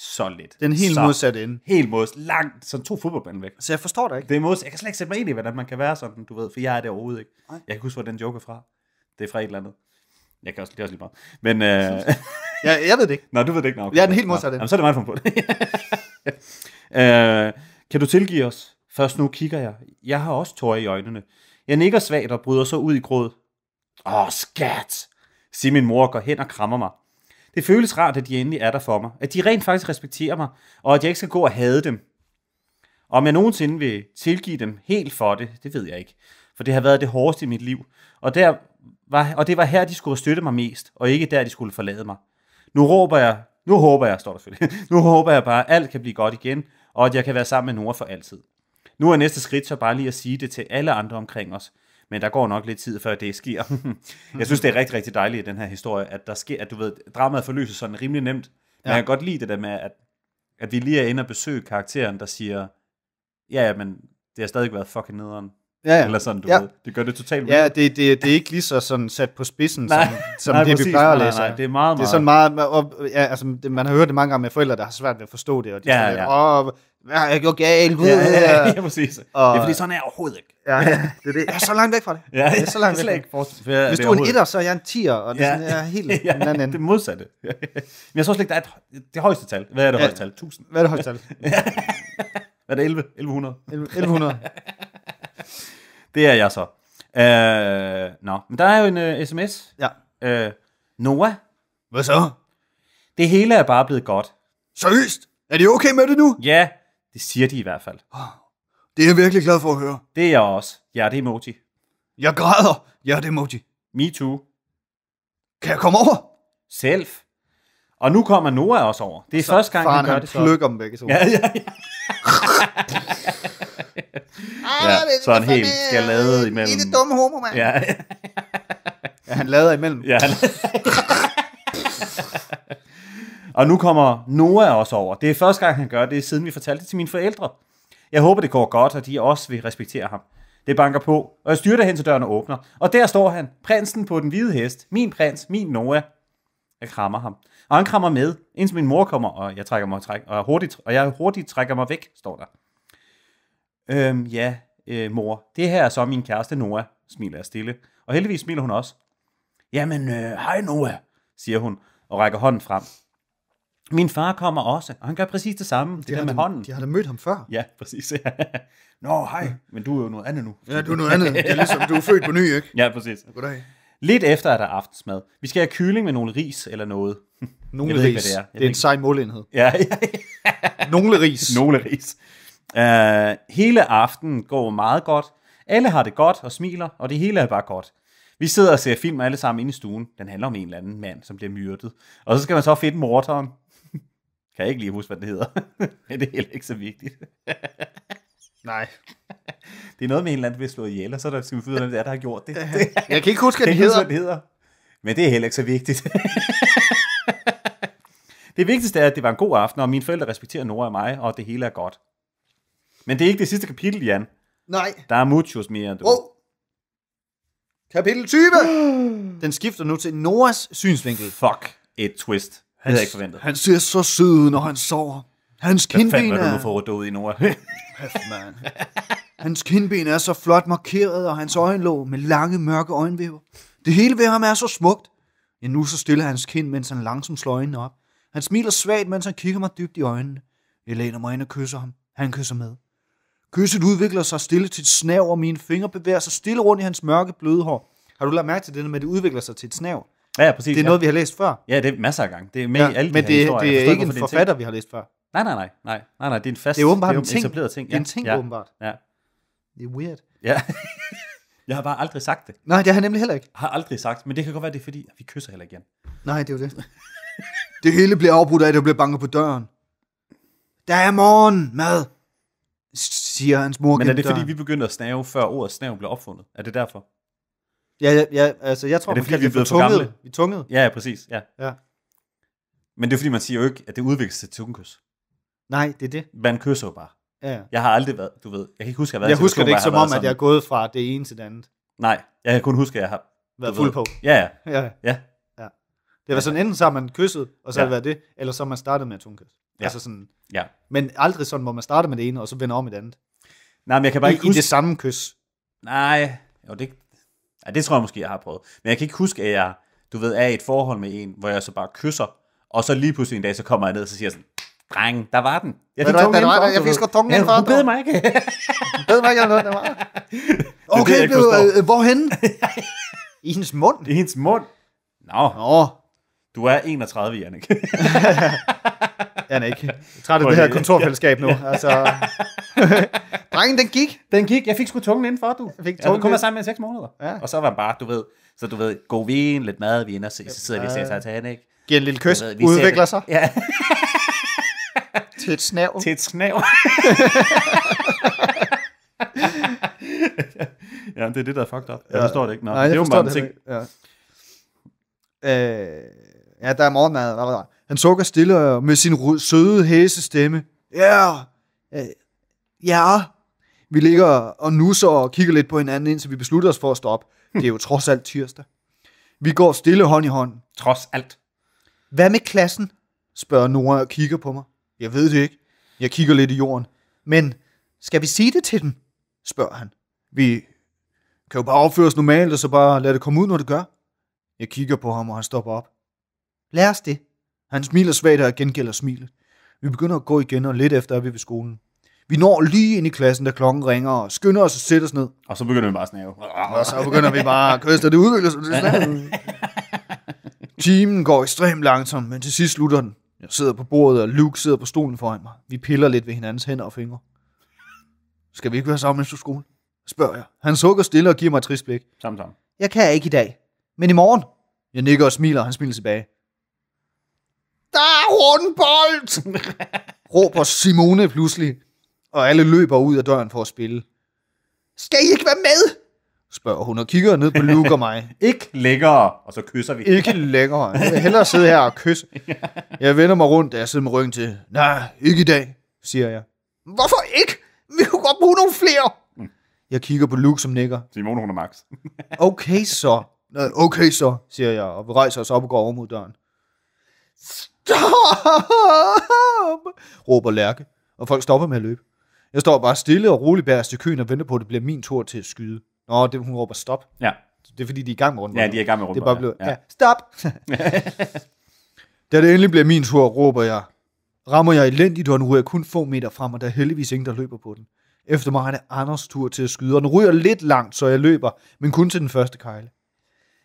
så lidt. Den helt så modsatte ende. Helt mods, langt, sådan to fodboldbaner væk. Så jeg forstår det ikke. Det er mods, jeg kan slet ikke sætte mig ind i, hvordan man kan være sådan, du ved, for jeg er det overhovedet ikke. Nej. Jeg kan huske, hvor den joke er fra. Det er fra et eller andet. Jeg kan også, det er også lige meget. Men, øh... jeg, jeg ved det ikke. Nå, du ved det ikke. Nå, okay. Jeg er den helt modsatte ende. Jamen, så er det meget for på det. øh, kan du tilgive os? Først nu kigger jeg. Jeg har også tårer i øjnene. Jeg nikker svagt og bryder så ud i gråd. Åh, skat! Siger min mor går hen og krammer mig. Det føles rart, at de endelig er der for mig. At de rent faktisk respekterer mig, og at jeg ikke skal gå og hade dem. om jeg nogensinde vil tilgive dem helt for det, det ved jeg ikke. For det har været det hårdeste i mit liv. Og, der var, og det var her, de skulle støtte mig mest, og ikke der, de skulle forlade mig. Nu råber jeg, nu håber jeg, står der selvfølgelig, nu håber jeg bare, at alt kan blive godt igen, og at jeg kan være sammen med Nora for altid. Nu er næste skridt så bare lige at sige det til alle andre omkring os, men der går nok lidt tid, før det sker. jeg synes, det er rigtig, rigtig dejligt i den her historie, at der sker, at du ved, dramaet forløses sådan rimelig nemt. Men ja. jeg kan godt lide det der med, at, at vi lige er inde og besøge karakteren, der siger, ja, men det har stadig været fucking nederen. Ja, ja. Eller sådan, du ja. ved. Det gør det totalt Ja, det, det, det er ikke lige så sådan sat på spidsen, nej, som, som nej, det, præcis, vi plejer at læse. Nej, nej, det er meget, meget... Det er sådan meget... Og, ja, altså, det, man har hørt det mange gange med forældre, der har svært ved at forstå det, og de ja, siger, ja. Åh, hvad har jeg gjort galt? Ja, ja, ja, præcis. Og, det er fordi, sådan er jeg overhovedet ikke. Ja, ja, det er det. Jeg er så langt væk fra det. Ja, jeg er så langt væk. Ikke for, jeg, Hvis du er en etter, så er jeg en tier, og det ja, er, sådan, er helt ja, en anden Det modsatte. Men jeg tror slet ikke, der er det højeste tal. Hvad er det ja. højeste tal? 1000. Hvad er det højeste tal? Hvad er det? 11? 1100? 1100. det er jeg så. Uh, nå, no. men der er jo en uh, øh, sms. Ja. Uh, Noah. Hvad så? Det hele er bare blevet godt. Seriøst? Er det okay med det nu? Ja, det siger de i hvert fald. Det er jeg virkelig glad for at høre. Det er jeg også. Hjerte-emoji. Jeg græder. Hjerte-emoji. Me too. Kan jeg komme over? Selv. Og nu kommer Noah også over. Det er så første gang, han gør det så. Så dem begge to. Ja, ja, ja. ja han helt skal lade imellem. Det er dumme homo, mand. Ja. ja, han lader imellem. Ja, han Og nu kommer Noah også over. Det er første gang, han gør det, siden vi fortalte det til mine forældre. Jeg håber, det går godt, og de også vil respektere ham. Det banker på, og jeg styrter hen til døren og åbner. Og der står han, prinsen på den hvide hest. Min prins, min Noah. Jeg krammer ham. Og han krammer med, indtil min mor kommer, og jeg trækker mig træk, og, hurtigt, og jeg hurtigt trækker mig væk, står der. Øhm, ja, øh, mor, det her er så min kæreste Noah, smiler jeg stille. Og heldigvis smiler hun også. Jamen, øh, hej Noah, siger hun, og rækker hånden frem. Min far kommer også, og han gør præcis det samme. Det de der med de, hånden. De har da mødt ham før. Ja, præcis. Nå, hej. Men du er jo noget andet nu. Ja, du er noget andet. Det er ligesom, du er født på ny, ikke? Ja, præcis. Goddag. Lidt efter er der aftensmad. Vi skal have kylling med nogle ris eller noget. Nogle ris. Ikke, det er, det er en sej målenhed. Ja, ja, ja. Nogle ris. Nogle ris. Uh, hele aftenen går meget godt. Alle har det godt og smiler, og det hele er bare godt. Vi sidder og ser film alle sammen inde i stuen. Den handler om en eller anden mand, som bliver myrdet. Og så skal man så finde morderen. Kan jeg ikke lige huske, hvad den hedder. Men det er heller ikke så vigtigt. Nej. Det er noget med en eller anden, vi har slået ihjel, og så der, skal vi finde ud af, hvem det er, der har gjort det. Jeg kan ikke huske, hvad den hedder. Huske, hedder. Men det er heller ikke så vigtigt. det vigtigste er, at det var en god aften, og mine forældre respekterer Nora og mig, og det hele er godt. Men det er ikke det sidste kapitel, Jan. Nej. Der er muchos mere end du. Oh. Kapitel 20! Den skifter nu til Noras synsvinkel. Fuck et twist. Han, jeg ikke forventet. Han ser så sød ud, når han sover. Hans kindben er... Hvad fanden ud i Nora? man. Hans kindben er så flot markeret, og hans øjenlåg med lange, mørke øjenvipper. Det hele ved ham er så smukt. Jeg nu så stiller hans kind, mens han langsomt slår øjnene op. Han smiler svagt, mens han kigger mig dybt i øjnene. Jeg læner mig ind og kysser ham. Han kysser med. Kysset udvikler sig stille til et snav, og mine fingre bevæger sig stille rundt i hans mørke, bløde hår. Har du lagt mærke til det med, det udvikler sig til et snav? Ja, ja, præcis. Det er ja. noget, vi har læst før. Ja, det er masser af gange. Det er med ja, i alle men de det, her historier. det er ikke en forfatter, vi har læst før. Nej, nej, nej, nej, nej, nej, det er en fast, det er åbenbart det er en ting. etableret ting. Ja. Det er en ting, ja. åbenbart. Ja. Det er weird. Ja. jeg har bare aldrig sagt det. Nej, det har jeg nemlig heller ikke. Jeg har aldrig sagt, men det kan godt være, det er fordi, vi kysser heller ikke igen. Nej, det er jo det. det hele bliver afbrudt af, at du bliver banket på døren. Der er morgen, mad, siger hans mor. Men er det fordi, vi begyndte at snave, før ordet snav blev opfundet? Er det derfor? Ja, ja, ja altså jeg tror, er det, fordi, vi er blevet for gamle? Vi tunget. Ja, ja, præcis. Ja. ja. Men det er fordi, man siger jo ikke, at det udvikles til tungekys. Nej, det er det. Man kysser jo bare. Ja. Jeg har aldrig været, du ved, jeg kan ikke huske, at jeg har været Jeg husker det ikke som om, sådan. at jeg er gået fra det ene til det andet. Nej, jeg kan kun huske, at jeg har været fuld på. Ja, ja. ja. ja. ja. ja. Det var sådan, enten så har man kysset, og så ja. har det været det, eller så har man startet med at tungekys. Ja. Altså sådan, ja. Men aldrig sådan, hvor man starter med det ene, og så vender om i det andet. Nej, men jeg kan bare I, ikke huske... I det samme kys. Nej, jo, det, Ja, det tror jeg måske, jeg har prøvet. Men jeg kan ikke huske, at jeg, du ved, er i et forhold med en, hvor jeg så bare kysser, og så lige pludselig en dag, så kommer jeg ned, og så siger jeg sådan, dreng, der var den. Jeg fik tungen indenfor. Jeg fik sgu tungen indenfor. Du beder mig ikke. beder mig ikke, noget, det var. Okay, blev, øh, hvorhenne? I hendes mund? I hendes mund. Nå. Nå. Du er 31, Jannik. det er ikke. Jeg er træt af det her kontorfællesskab nu. Altså. Drengen, den gik. Den gik. Jeg fik sgu tungen for, du. Jeg fik tungen jeg kunne være sammen med i seks måneder. Ja. Og så var han bare, du ved, så du ved, god vin, lidt mad, vi ender, så sidder vi og ser Titanic. Giver en lille kys, ved, udvikler sig. Ja. Til et snav. Til et snav. ja, det er det, der er fucked up. Jeg forstår det ikke. Nå, Nej, det er jo mange ting. Ja. Øh, ja, der er morgenmad. Hvad, hvad, hvad. Han sukker stille og med sin rød, søde stemme. Ja, yeah. Øh, ja. Yeah. Vi ligger og nusser og kigger lidt på hinanden, indtil vi beslutter os for at stoppe. Det er jo trods alt tirsdag. Vi går stille hånd i hånd. Trods alt. Hvad med klassen? spørger Nora og kigger på mig. Jeg ved det ikke. Jeg kigger lidt i jorden. Men skal vi sige det til dem? spørger han. Vi kan jo bare opføre os normalt, og så bare lade det komme ud, når det gør. Jeg kigger på ham, og han stopper op. Lad os det, han smiler svagt og gengælder smilet. Vi begynder at gå igen, og lidt efter er vi ved skolen. Vi når lige ind i klassen, da klokken ringer, og skynder os og sætter os ned. Og så begynder vi bare at snæve. Og så begynder vi bare at kysse, det udvikler sig. Timen går ekstremt langsomt, men til sidst slutter den. Jeg sidder på bordet, og Luke sidder på stolen foran mig. Vi piller lidt ved hinandens hænder og fingre. Skal vi ikke være sammen efter skole? Spørger jeg. Han sukker stille og giver mig et trist blik. Sammen, sammen. Jeg kan ikke i dag, men i morgen. Jeg nikker og smiler, og han smiler tilbage. Der er rundbold! råber Simone pludselig, og alle løber ud af døren for at spille. Skal I ikke være med? spørger hun og kigger ned på Luke og mig. ikke længere, og så kysser vi. Ikke længere. Jeg vil hellere sidde her og kysse. Jeg vender mig rundt, da jeg sidder med ryggen til. Nej, ikke i dag, siger jeg. Hvorfor ikke? Vi kunne godt bruge nogle flere. Jeg kigger på Luke, som nikker. Simone, hun er Max. okay så. Okay så, siger jeg, og vi rejser os op og går over mod døren. Stop! råber Lærke, og folk stopper med at løbe. Jeg står bare stille og roligt bærest i køen og venter på, at det bliver min tur til at skyde. Nå, det, hun råber stop. Ja. Det er fordi, de er i gang med rundt. Ja, de er i gang med rundt. Det er bare blevet, ja. ja. stop! da det endelig bliver min tur, råber jeg. Rammer jeg elendigt, og nu er jeg kun få meter frem, og der er heldigvis ingen, der løber på den. Efter mig er det Anders tur til at skyde, og den ryger lidt langt, så jeg løber, men kun til den første kejle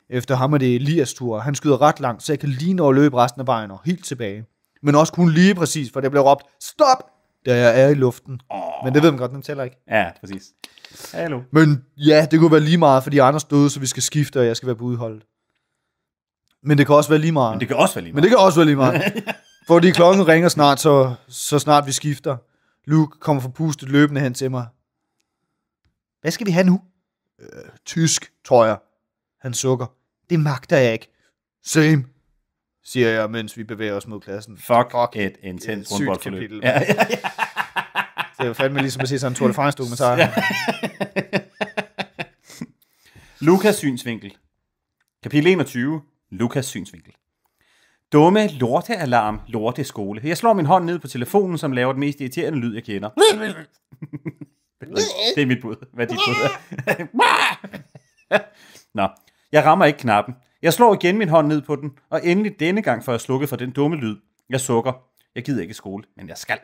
efter ham er det Elias tur. Han skyder ret langt, så jeg kan lige nå at løbe resten af vejen og helt tilbage. Men også kun lige præcis, for det blev råbt, stop, da jeg er i luften. Oh. Men det ved man godt, den tæller ikke. Ja, præcis. Hallo. Men ja, det kunne være lige meget, fordi Anders døde, så vi skal skifte, og jeg skal være på udholdet. Men det kan også være lige meget. Men det kan også være lige meget. Men det kan også være lige meget. fordi klokken ringer snart, så, så snart vi skifter. Luke kommer forpustet løbende hen til mig. Hvad skal vi have nu? Øh, tysk, tror jeg. Han sukker. Det magter jeg ikke. Same, siger jeg, mens vi bevæger os mod klassen. Fuck, Fuck et intens rundboldforløb. Ja, ja, ja. Det er jo fandme ligesom at se sådan en Tour de France dokumentar. Ja. Lukas synsvinkel. Kapitel 21. Lukas synsvinkel. Dumme lortealarm, lorteskole. Jeg slår min hånd ned på telefonen, som laver den mest irriterende lyd, jeg kender. Det er mit bud. Hvad er dit bud? Nå. Jeg rammer ikke knappen. Jeg slår igen min hånd ned på den, og endelig denne gang får jeg slukket for den dumme lyd. Jeg sukker. Jeg gider ikke skole, men jeg skal.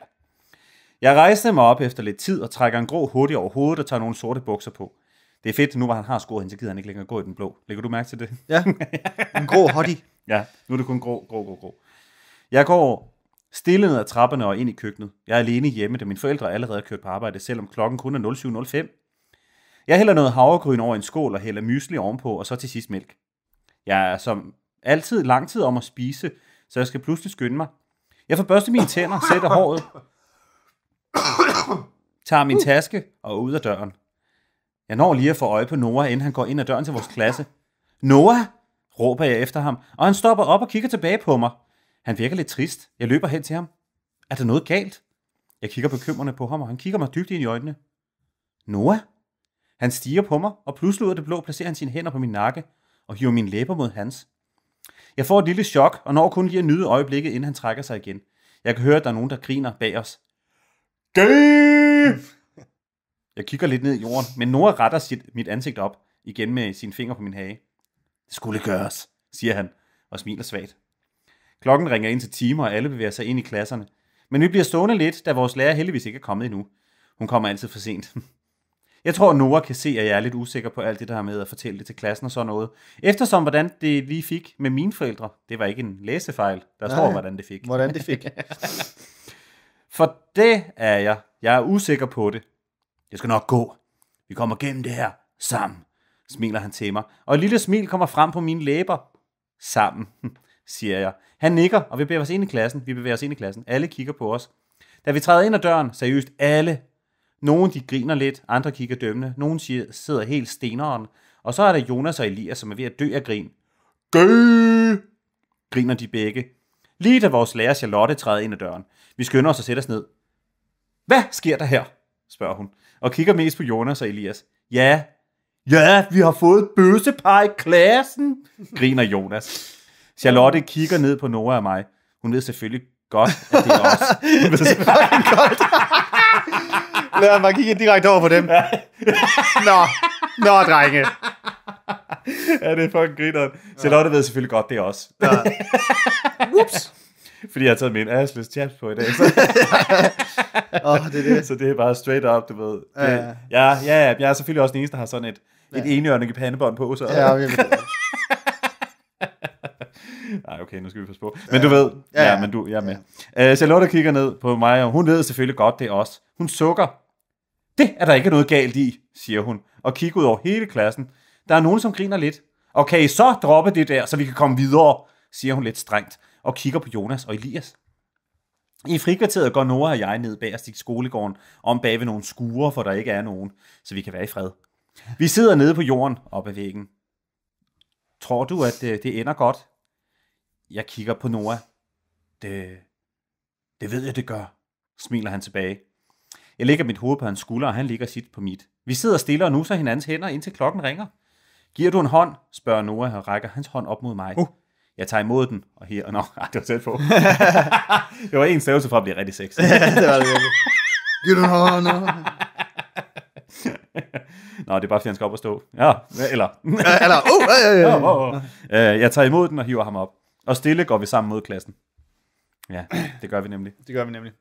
Jeg rejser mig op efter lidt tid og trækker en grå hurtig over hovedet og tager nogle sorte bukser på. Det er fedt, nu hvor han har skoet hende, så gider han ikke længere gå i den blå. Lægger du mærke til det? Ja, en grå hottie. ja, nu er det kun grå, grå, grå, grå. Jeg går stille ned ad trapperne og ind i køkkenet. Jeg er alene hjemme, da mine forældre allerede er kørt på arbejde, selvom klokken kun er 07.05. Jeg hælder noget havregryn over en skål og hælder mysli ovenpå, og så til sidst mælk. Jeg er som altid lang tid om at spise, så jeg skal pludselig skynde mig. Jeg får børstet mine tænder, sætter håret, tager min taske og ud af døren. Jeg når lige at få øje på Noah, inden han går ind ad døren til vores klasse. Noah! råber jeg efter ham, og han stopper op og kigger tilbage på mig. Han virker lidt trist. Jeg løber hen til ham. Er der noget galt? Jeg kigger bekymrende på ham, og han kigger mig dybt ind i øjnene. Noah? Han stiger på mig, og pludselig ud af det blå placerer han sine hænder på min nakke og hiver min læber mod hans. Jeg får et lille chok, og når kun lige at nyde øjeblikket, inden han trækker sig igen. Jeg kan høre, at der er nogen, der griner bag os. Dave! Jeg kigger lidt ned i jorden, men Nora retter sit, mit ansigt op, igen med sine fingre på min hage. Det skulle gøres, siger han, og smiler svagt. Klokken ringer ind til timer, og alle bevæger sig ind i klasserne. Men vi bliver stående lidt, da vores lærer heldigvis ikke er kommet endnu. Hun kommer altid for sent. Jeg tror, Nora kan se, at jeg er lidt usikker på alt det der med at fortælle det til klassen og sådan noget. Eftersom, hvordan det vi fik med mine forældre, det var ikke en læsefejl. Der Nej, står, hvordan det fik. Hvordan det fik. For det er jeg. Jeg er usikker på det. Jeg skal nok gå. Vi kommer gennem det her sammen, smiler han til mig. Og et lille smil kommer frem på mine læber. Sammen, siger jeg. Han nikker, og vi bevæger os ind i klassen. Vi bevæger os ind i klassen. Alle kigger på os. Da vi træder ind ad døren, seriøst alle nogle de griner lidt, andre kigger dømmende, nogle siger, sidder helt steneren, og så er der Jonas og Elias, som er ved at dø af grin. Gø! griner de begge. Lige da vores lærer Charlotte træder ind ad døren. Vi skynder os at sætte os ned. Hvad sker der her? spørger hun, og kigger mest på Jonas og Elias. Ja, ja, vi har fået bøssepar i klassen, griner Jonas. Charlotte kigger ned på Nora og mig. Hun ved selvfølgelig godt, at det er os. Hun ved selvfølgelig godt. Lad mig kigge direkte over på dem. Ja. Nå, nå, drenge. Ja, det er fucking grineren. Charlotte ved selvfølgelig godt det også. Ja. Ups. Fordi jeg har taget min assless chaps på i dag. Så. oh, det er det. Så det er bare straight up, du ved. Ja, ja, ja, jeg er selvfølgelig også den eneste, der har sådan et, ja. et enhjørnet pandebånd på. Så. Ja, okay. Nej, okay, nu skal vi passe på. Men du ved, ja, ja, ja men du, jeg er med. Ja. Øh, Charlotte kigger ned på mig, og hun ved selvfølgelig godt det er også. Hun sukker det er der ikke noget galt i, siger hun, og kigger ud over hele klassen. Der er nogen, som griner lidt. Og kan I så droppe det der, så vi kan komme videre, siger hun lidt strengt, og kigger på Jonas og Elias. I frikvarteret går Nora og jeg ned bagerst i skolegården, om bag ved nogle skure, for der ikke er nogen, så vi kan være i fred. Vi sidder nede på jorden op ad væggen. Tror du, at det, øh, det ender godt? Jeg kigger på Nora. Det, det ved jeg, det gør, smiler han tilbage. Jeg lægger mit hoved på hans skulder, og han ligger sit på mit. Vi sidder stille og nusser hinandens hænder, indtil klokken ringer. Giver du en hånd? spørger Noah og rækker hans hånd op mod mig. Uh. Jeg tager imod den, og her... Nå, ej, det var tæt på. det var en stavelse for at blive rigtig sex. det var det virkelig. Giver du en hånd? Nå, det er bare, fordi han skal op og stå. Ja, eller... eller, uh, uh, uh, uh. Oh, oh, oh. Jeg tager imod den og hiver ham op. Og stille går vi sammen mod klassen. Ja, det gør vi nemlig. Det gør vi nemlig.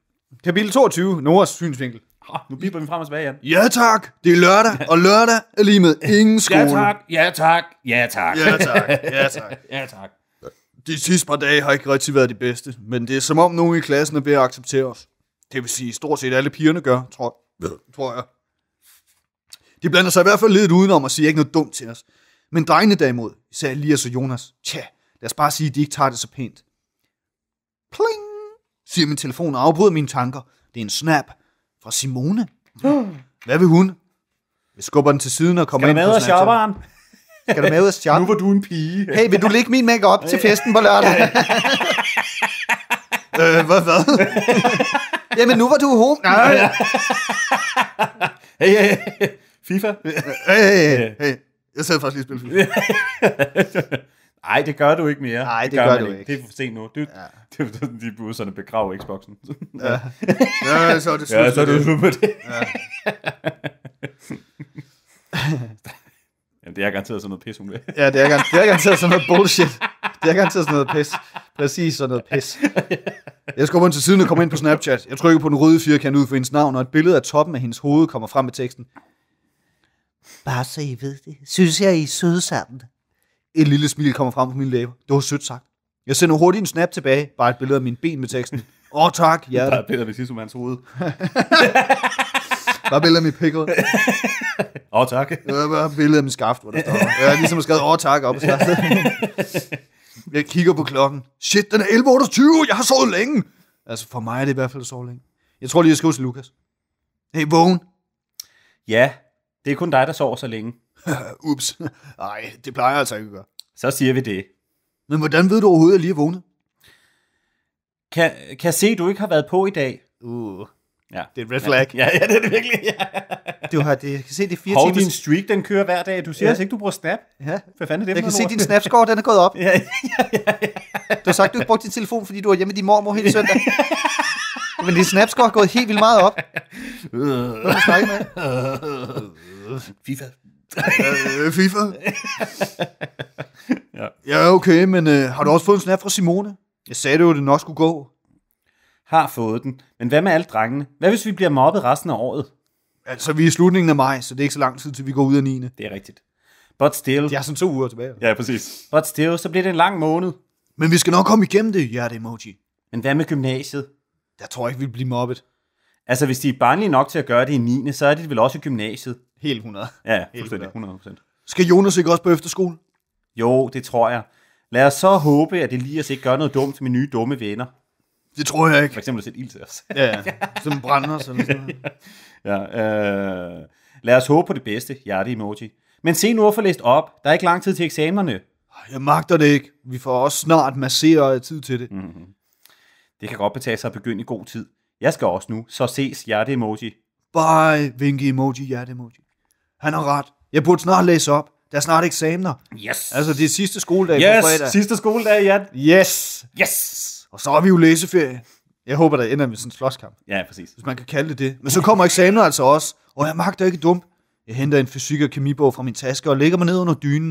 Kapitel 22, Noras synsvinkel. Oh, nu bipper vi frem og tilbage igen. Ja tak, det er lørdag, og lørdag er lige med ingen skole. Ja tak, ja tak, ja tak. Ja tak, ja tak. ja tak. De sidste par dage har ikke rigtig været de bedste, men det er som om nogen i klassen er ved at acceptere os. Det vil sige, stort set alle pigerne gør, tror, tror jeg. De blander sig i hvert fald lidt udenom og siger ikke noget dumt til os. Men drengene derimod, især Elias og Jonas, tja, lad os bare sige, at de ikke tager det så pænt. Pling! siger min telefon og afbryder mine tanker. Det er en snap fra Simone. Hvad vil hun? Jeg skubber den til siden og kommer ind på Snapchat. Skal du med ud Skal du med ud af Nu var du en pige. Hey, vil du lægge min make op til festen på lørdag? øh, hvad, hvad? Jamen, nu var du home. Nej. hey, hey, hey. FIFA. hey, hey, hey. Jeg sad faktisk lige og FIFA. Nej, det gør du ikke mere. Nej, det, det gør, gør du ikke. ikke. Det er for sent nu. Du, ja. det, det, de sådan begraver Xboxen. ja. ja, så er det slut ja, så er det slut med det. Ja. Jamen, det er garanteret sådan noget pis, hun vil. ja, det er, det er garanteret sådan noget bullshit. Det er garanteret sådan noget pis. Præcis sådan noget pis. Jeg skubber ind til siden og komme ind på Snapchat. Jeg trykker på den røde firkant ud for hendes navn, og et billede af toppen af hendes hoved kommer frem med teksten. Bare så I ved det, synes jeg, I er søde sammen. Et lille smil kommer frem på min læber. Det var sødt sagt. Jeg sender hurtigt en snap tilbage, bare et billede af mine ben med teksten. Åh oh, tak, ja. Bare et billede af Sissumans hoved. Bare billede af min pik Åh, oh, tak. bare et billede af min skaft, hvor der står. Jeg er ligesom skrevet, åh, oh, tak, op i skaftet. Jeg kigger på klokken. Shit, den er 11.28, jeg har sovet længe. Altså, for mig er det i hvert fald så længe. Jeg tror lige, jeg skal til Lukas. Hey, vågen. Ja, det er kun dig, der sover så længe. Ups. Nej, det plejer jeg altså ikke at gøre. Så siger vi det. Men hvordan ved du overhovedet, at jeg lige er vågnet? Kan, kan se, at du ikke har været på i dag? Uh. Ja. Det er et red flag. Ja, ja, det er det virkelig. Ja. Du har det, kan se, det er fire Hold timer. din streak, den kører hver dag. Du siger ja. altså ikke, du bruger Snap. Ja. Hvad fanden er det Jeg kan se, din Snap-score, den er gået op. ja, ja, ja, ja. Du har sagt, du ikke brugte din telefon, fordi du var hjemme med din mormor hele søndag. Men din Snap-score er gået helt vildt meget op. Hvad er du med? FIFA Øh, øh, FIFA? ja. ja, okay, men øh, har du også fået en snap fra Simone? Jeg sagde det jo, at det nok skulle gå. Har fået den. Men hvad med alle drengene? Hvad hvis vi bliver mobbet resten af året? Altså, vi er i slutningen af maj, så det er ikke så lang tid, til vi går ud af 9. Det er rigtigt. But still. Jeg er sådan to uger tilbage. Ja, præcis. But still, så bliver det en lang måned. Men vi skal nok komme igennem det, hjerte-emoji. Men hvad med gymnasiet? Der tror jeg ikke, vi bliver mobbet. Altså, hvis de er barnlige nok til at gøre det i 9. så er det vel også i gymnasiet. Helt 100. Ja, fuldstændig 100 Skal Jonas ikke også på efterskole? Jo, det tror jeg. Lad os så håbe, at Elias ikke gør noget dumt til mine nye dumme venner. Det tror jeg ikke. For eksempel at sætte ild til os. Ja, ja. Som brænder os eller sådan noget. ja, øh, lad os håbe på det bedste, hjerte-emoji. Men se nu at få læst op. Der er ikke lang tid til eksamenerne. Jeg magter det ikke. Vi får også snart masseret tid til det. Mm-hmm. Det kan godt betale sig at begynde i god tid. Jeg skal også nu, så ses hjerte-emoji. Bye, vinke-emoji, hjerte-emoji han har ret. Jeg burde snart læse op. Der er snart eksamener. Yes. Altså, det er sidste skoledag yes. på fredag. Yes, sidste skoledag, ja. Yes. Yes. Og så har vi jo læseferie. Jeg håber, der ender med sådan en slåskamp. Ja, præcis. Hvis man kan kalde det det. Men så kommer eksamener altså også. Og jeg magter ikke dumt. Jeg henter en fysik- og kemibog fra min taske og lægger mig ned under dynen.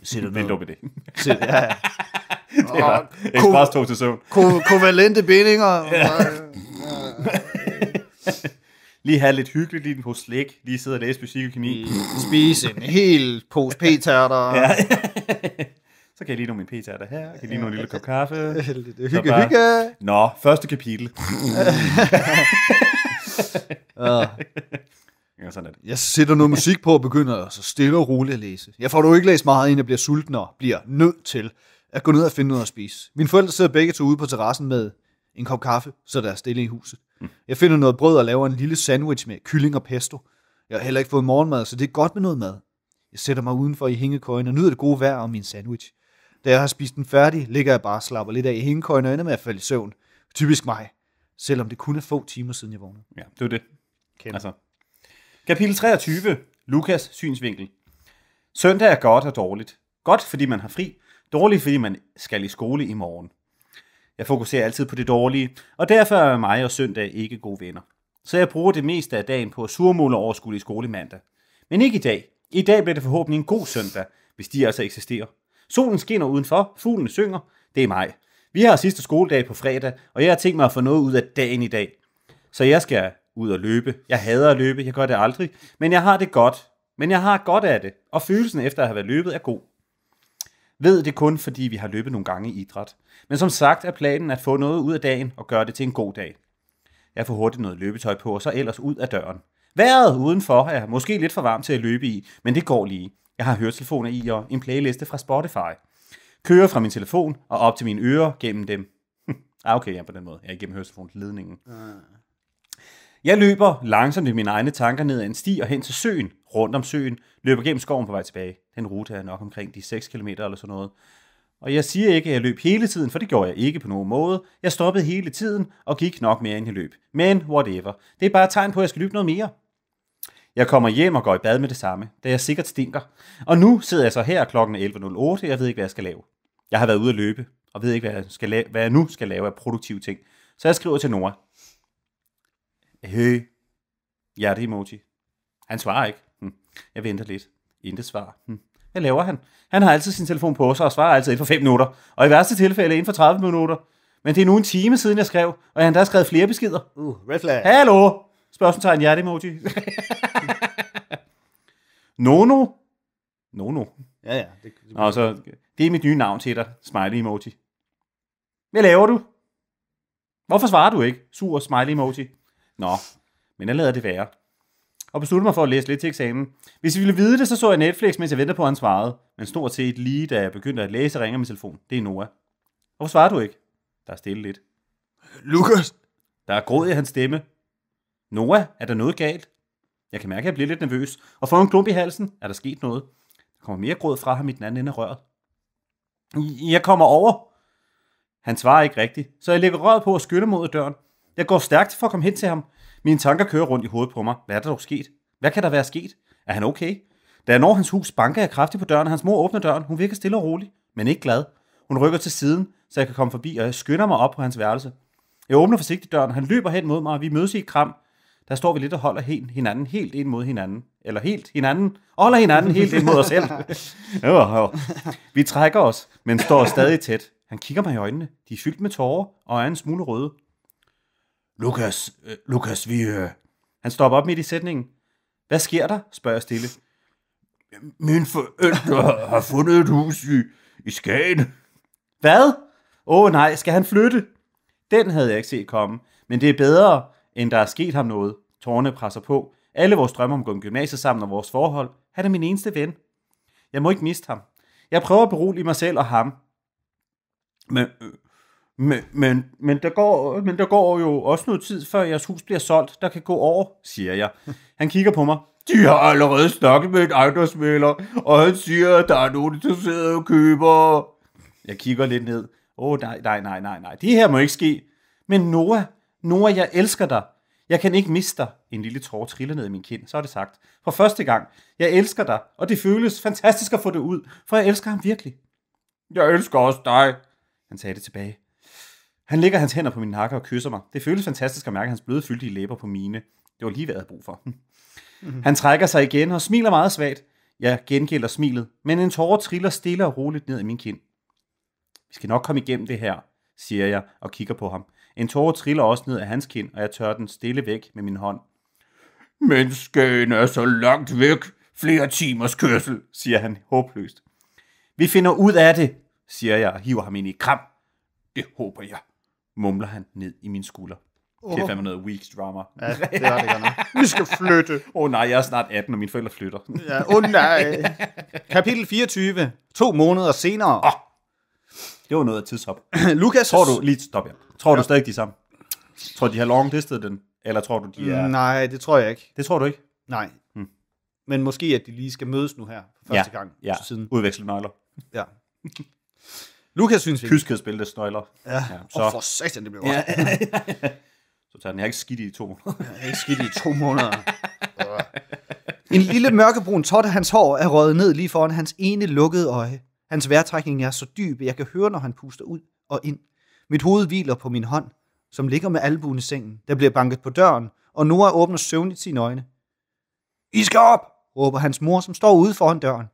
Jeg sætter ned. Vent det. Sæt, ja, ja. det er ekspres tog til søvn. Ko- kovalente bindinger. ja. lige have lidt hyggeligt lige hos slik, lige sidde og læse fysik og Spise en hel pose p-tærter. ja. Så kan jeg lige nå min p-tærter her, jeg lige nå en lille kop kaffe. Hygge, bare... hygge. Nå, første kapitel. ja. Ja, sådan det. Jeg sætter noget musik på og begynder så stille og roligt at læse. Jeg får dog ikke læst meget, inden jeg bliver sulten og bliver nødt til at gå ned og finde noget at spise. Mine forældre sidder begge to ude på terrassen med en kop kaffe, så der er stille i huset. Mm. Jeg finder noget brød og laver en lille sandwich med kylling og pesto. Jeg har heller ikke fået morgenmad, så det er godt med noget mad. Jeg sætter mig udenfor i hængekøjen og nyder det gode vejr og min sandwich. Da jeg har spist den færdig, ligger jeg bare og slapper lidt af i hængekøjen og ender med at falde i søvn. Typisk mig. Selvom det kun er få timer siden, jeg vågnede. Ja, det var det. Kæmpe. Altså. Kapitel 23. Lukas synsvinkel. Søndag er godt og dårligt. Godt, fordi man har fri. Dårligt, fordi man skal i skole i morgen. Jeg fokuserer altid på det dårlige, og derfor er mig og søndag ikke gode venner. Så jeg bruger det meste af dagen på at surmåle overskud i skole mandag. Men ikke i dag. I dag bliver det forhåbentlig en god søndag, hvis de altså eksisterer. Solen skinner udenfor, fuglene synger. Det er mig. Vi har sidste skoledag på fredag, og jeg har tænkt mig at få noget ud af dagen i dag. Så jeg skal ud og løbe. Jeg hader at løbe, jeg gør det aldrig, men jeg har det godt. Men jeg har godt af det, og følelsen efter at have været løbet er god ved det kun, fordi vi har løbet nogle gange i idræt. Men som sagt er planen at få noget ud af dagen og gøre det til en god dag. Jeg får hurtigt noget løbetøj på, og så ellers ud af døren. Været udenfor er måske lidt for varmt til at løbe i, men det går lige. Jeg har høretelefoner i og en playliste fra Spotify. Kører fra min telefon og op til mine ører gennem dem. ah, okay, ja, på den måde. Jeg er igennem ledningen. Uh. Ah. Jeg løber langsomt i mine egne tanker ned ad en sti og hen til søen, rundt om søen, løber gennem skoven på vej tilbage. Den rute er nok omkring de 6 km eller sådan noget. Og jeg siger ikke, at jeg løb hele tiden, for det gjorde jeg ikke på nogen måde. Jeg stoppede hele tiden og gik nok mere end jeg løb. Men whatever. Det er bare et tegn på, at jeg skal løbe noget mere. Jeg kommer hjem og går i bad med det samme, da jeg sikkert stinker. Og nu sidder jeg så her klokken 11.08, jeg ved ikke, hvad jeg skal lave. Jeg har været ude at løbe, og ved ikke, hvad jeg, skal lave, hvad jeg nu skal lave af produktive ting. Så jeg skriver til Nora, Hø. Hjerte-emoji. Han svarer ikke. Hm. Jeg venter lidt. Intet svar. Hm. Hvad laver han? Han har altid sin telefon på sig og svarer altid inden for 5 minutter. Og i værste tilfælde inden for 30 minutter. Men det er nu en time siden, jeg skrev, og han der har skrevet flere beskeder. Uh, red flag. Hallo? Spørgsmålstegn hjerte-emoji. Nono. Nono. Ja, ja. Det, det, Nå, så, det er mit nye navn til dig. Smiley-emoji. Hvad laver du? Hvorfor svarer du ikke? Sur smiley-emoji. Nå, men jeg lader det være. Og besluttede mig for at læse lidt til eksamen. Hvis I ville vide det, så så jeg Netflix, mens jeg ventede på, at han svarede. Men stort set lige da jeg begyndte at læse, ringer min telefon. Det er Noah. hvor svarer du ikke? Der er stille lidt. Lukas! Der er gråd i hans stemme. Noah, er der noget galt? Jeg kan mærke, at jeg bliver lidt nervøs, og får en klump i halsen. Er der sket noget? Der kommer mere gråd fra ham i den anden ende af røret. Jeg kommer over. Han svarer ikke rigtigt, så jeg lægger røret på og skynder mod døren. Jeg går stærkt for at komme hen til ham. Mine tanker kører rundt i hovedet på mig. Hvad er der dog sket? Hvad kan der være sket? Er han okay? Da jeg når hans hus, banker jeg kraftigt på døren, og hans mor åbner døren. Hun virker stille og rolig, men ikke glad. Hun rykker til siden, så jeg kan komme forbi, og jeg skynder mig op på hans værelse. Jeg åbner forsigtigt døren, han løber hen mod mig, og vi mødes i et kram. Der står vi lidt og holder helt hinanden helt ind mod hinanden. Eller helt hinanden. holder hinanden helt ind mod os selv. vi trækker os, men står stadig tæt. Han kigger mig i øjnene. De er fyldt med tårer og er en smule røde. Lukas, øh, Lukas, vi... Øh... Han stopper op midt i sætningen. Hvad sker der? spørger jeg stille. Min forældre har fundet et hus i, i Skagen. Hvad? Åh oh, nej, skal han flytte? Den havde jeg ikke set komme, men det er bedre, end der er sket ham noget. Tårne presser på. Alle vores drømme om at gå i gymnasiet sammen og vores forhold. Han er min eneste ven. Jeg må ikke miste ham. Jeg prøver at berolige mig selv og ham. Men, øh, men, men, men, der går, men der går jo også noget tid, før jeres hus bliver solgt. Der kan gå år, siger jeg. Han kigger på mig. De har allerede snakket med et ejendomsmælder, og han siger, at der er nogle interesserede købere. Jeg kigger lidt ned. Åh, oh, nej, nej, nej, nej, nej. Det her må ikke ske. Men Noah, Noah, jeg elsker dig. Jeg kan ikke miste dig. En lille tår triller ned i min kind, så er det sagt. For første gang. Jeg elsker dig, og det føles fantastisk at få det ud, for jeg elsker ham virkelig. Jeg elsker også dig, han sagde det tilbage. Han lægger hans hænder på min nakke og kysser mig. Det føles fantastisk at mærke hans bløde, fyldige læber på mine. Det var lige, hvad jeg havde brug for. Mm-hmm. Han trækker sig igen og smiler meget svagt. Jeg gengælder smilet, men en tårer triller stille og roligt ned i min kind. Vi skal nok komme igennem det her, siger jeg og kigger på ham. En tårer triller også ned af hans kind, og jeg tør den stille væk med min hånd. Men Skagen er så langt væk. Flere timers kørsel, siger han håbløst. Vi finder ud af det, siger jeg og hiver ham ind i kram. Det håber jeg mumler han ned i min skulder. Oh. Det er fandme noget weeks drama. Ja, det var det Vi skal flytte. Åh oh, nej, jeg er snart 18, og mine forældre flytter. ja, åh oh, nej. Kapitel 24. To måneder senere. Oh, det var noget af tidshop. Lukas... Tror du... Lige stop, ja. Tror ja. du stadig de samme? Tror de har long den? Eller tror du, de er... Nej, det tror jeg ikke. Det tror du ikke? Nej. Hmm. Men måske, at de lige skal mødes nu her for første ja. gang ja. siden. udveksle nøgler. Ja. Lukas synes ikke. Kyskede spil, det snøjler. Ja. ja så. for satan, det blev godt. Ja. så tager den jeg ikke skidt i to måneder. jeg er ikke skidt i to måneder. en lille mørkebrun tot af hans hår er røget ned lige foran hans ene lukkede øje. Hans vejrtrækning er så dyb, at jeg kan høre, når han puster ud og ind. Mit hoved hviler på min hånd, som ligger med albuen i sengen. Der bliver banket på døren, og Nora åbner søvnigt sine øjne. I skal op, råber hans mor, som står ude foran døren.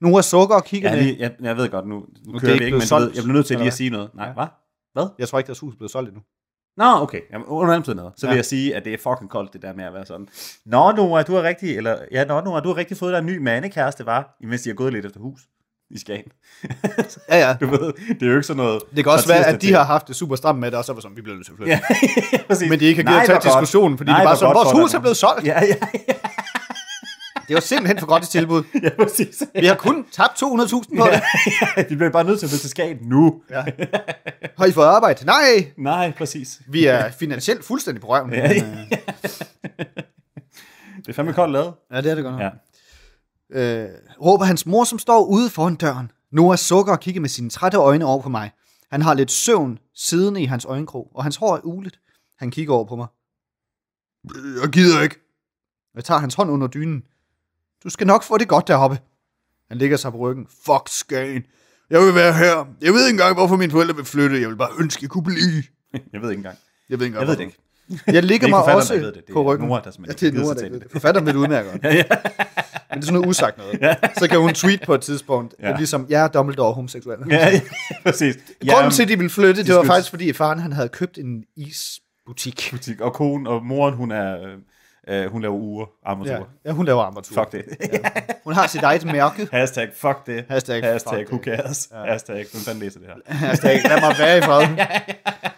Nu er sukker og kigger ja, lige, jeg, jeg, ved godt, nu, nu, nu kører det vi ikke, men solgt, ved, jeg bliver nødt til lige at sige noget. Nej, ja. hvad? Hvad? Jeg tror ikke, deres hus er blevet solgt endnu. Nå, okay. Jamen, under noget. så ja. vil jeg sige, at det er fucking koldt, det der med at være sådan. Nå, Nora, du har rigtig, eller, ja, nå, Nora, du har rigtig fået dig en ny mandekæreste, var, imens de har gået lidt efter hus i Skagen. ja, ja. Du ved, det er jo ikke sådan noget... Det kan også være, at de har haft det super stramt med det, og så var sådan, vi bliver nødt til at flytte. ja, ja, Men de ikke har givet at tage diskussionen, fordi Nej, det bare sådan, vores hus er blevet solgt. Ja, ja, ja det var simpelthen for godt et tilbud. ja, præcis. Vi har kun tabt 200.000 på det. ja, vi bliver bare nødt til at til skat nu. ja. Har I fået arbejde? Nej! Nej, præcis. Vi er finansielt fuldstændig på røven. ja, ja. Øh, det er fandme ja. koldt lavet. Ja, det er det godt nok. Ja. Øh, råber hans mor, som står ude foran døren. Noah sukker og kigger med sine trætte øjne over på mig. Han har lidt søvn siddende i hans øjenkrog, og hans hår er ulet. Han kigger over på mig. Jeg gider ikke. Jeg tager hans hånd under dynen. Du skal nok få det godt deroppe. Han ligger sig på ryggen. Fuck Skagen. Jeg vil være her. Jeg ved ikke engang, hvorfor mine forældre vil flytte. Jeg vil bare ønske, jeg kunne blive. jeg ved ikke engang. Jeg ved ikke engang. Jeg ved det ikke. Jeg ligger mig også det. Det på ryggen. Nora, der, ja, det er Nora, der ved det. Forfatteren ved det ja, ja. Men det er sådan noget usagt noget. ja. Så kan hun tweet på et tidspunkt, ja. ligesom, jeg er Dumbledore homoseksuel. Ja, ja, præcis. Grunden til, at de ville flytte, det, det var faktisk, fordi faren han havde købt en isbutik. Butik. Og konen og moren, hun er øh, Øh, hun laver uger, armaturer. Ja. ja, hun laver armaturer. Fuck det. ja. Hun har sit eget mærke. Hashtag fuck det. Hashtag, Hashtag fuck who cares. Ja. Hashtag, hun fandt læser det her? Hashtag, lad mig være i fred. ja, ja, ja.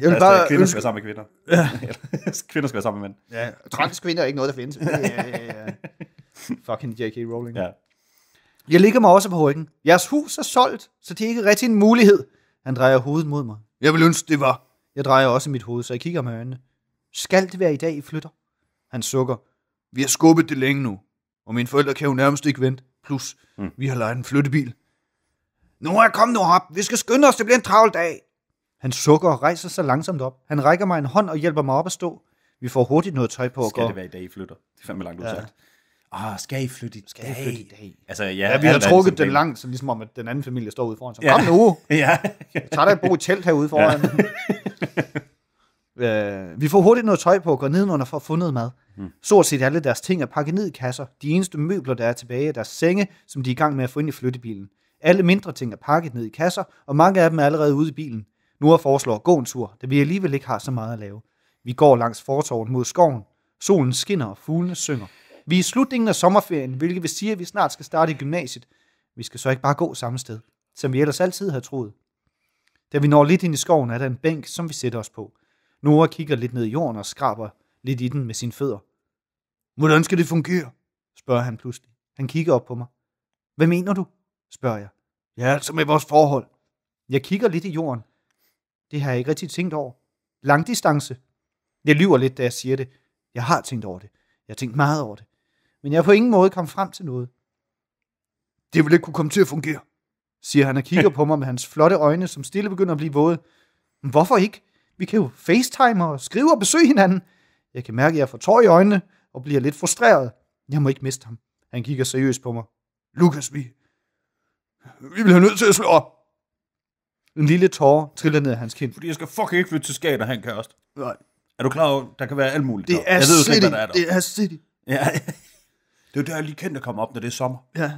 Jeg vil bare kvinder ønske... skal være sammen med kvinder. Ja. kvinder skal være sammen med mænd. Ja. Trans kvinder er ikke noget, der findes. Ja, ja, ja. Fucking J.K. Rowling. Ja. Jeg ligger mig også på ryggen. Jeres hus er solgt, så det er ikke rigtig en mulighed. Han drejer hovedet mod mig. Jeg vil ønske, det var. Jeg drejer også mit hoved, så jeg kigger med øjnene. Skal det være i dag, I flytter? Han sukker. Vi har skubbet det længe nu, og mine forældre kan jo nærmest ikke vente. Plus, mm. vi har lejet en flyttebil. Nu er kom nu op. Vi skal skynde os, det bliver en travl dag. Han sukker og rejser sig langsomt op. Han rækker mig en hånd og hjælper mig op at stå. Vi får hurtigt noget tøj på og Skal det være i dag, I flytter? Det er fandme langt ja. udsagt. Ah, skal I flytte i Skal dag? I flytte i dag? Altså, ja, ja, vi har trukket den langt, så ligesom om, at den anden familie står ude foran. Så, ja. Kom nu! ja. Tag tager dig et bo i telt herude foran. Ja. Øh, vi får hurtigt noget tøj på, og går nedenunder for at få noget mad. Mm. Stort set alle deres ting er pakket ned i kasser. De eneste møbler, der er tilbage, er deres senge, som de er i gang med at få ind i flyttebilen. Alle mindre ting er pakket ned i kasser, og mange af dem er allerede ude i bilen. Nu har foreslår at gå en tur, da vi alligevel ikke har så meget at lave. Vi går langs fortorven mod skoven. Solen skinner, og fuglene synger. Vi er i slutningen af sommerferien, hvilket vil sige, at vi snart skal starte i gymnasiet. Vi skal så ikke bare gå samme sted, som vi ellers altid havde troet. Da vi når lidt ind i skoven, er der en bænk, som vi sætter os på. Nora kigger lidt ned i jorden og skraber lidt i den med sine fødder. Hvordan skal det fungere? spørger han pludselig. Han kigger op på mig. Hvad mener du? spørger jeg. Ja, altså med vores forhold. Jeg kigger lidt i jorden. Det har jeg ikke rigtig tænkt over. Langdistance. Jeg lyver lidt, da jeg siger det. Jeg har tænkt over det. Jeg har tænkt meget over det. Men jeg har på ingen måde kommet frem til noget. Det vil ikke kunne komme til at fungere, siger han og kigger på mig med hans flotte øjne, som stille begynder at blive våde. Men hvorfor ikke? Vi kan jo facetime og skrive og besøge hinanden. Jeg kan mærke, at jeg får tår i øjnene og bliver lidt frustreret. Jeg må ikke miste ham. Han kigger seriøst på mig. Lukas, vi... Vi bliver nødt til at slå op. En lille tårer triller ned af hans kind. Fordi jeg skal fucking ikke flytte til og han kæreste. Nej. Er du klar over, der kan være alt muligt Det er jeg ved Ikke, hvad der er der. Det er city. Ja. Det er jo der, jeg lige kendte at komme op, når det er sommer. Ja.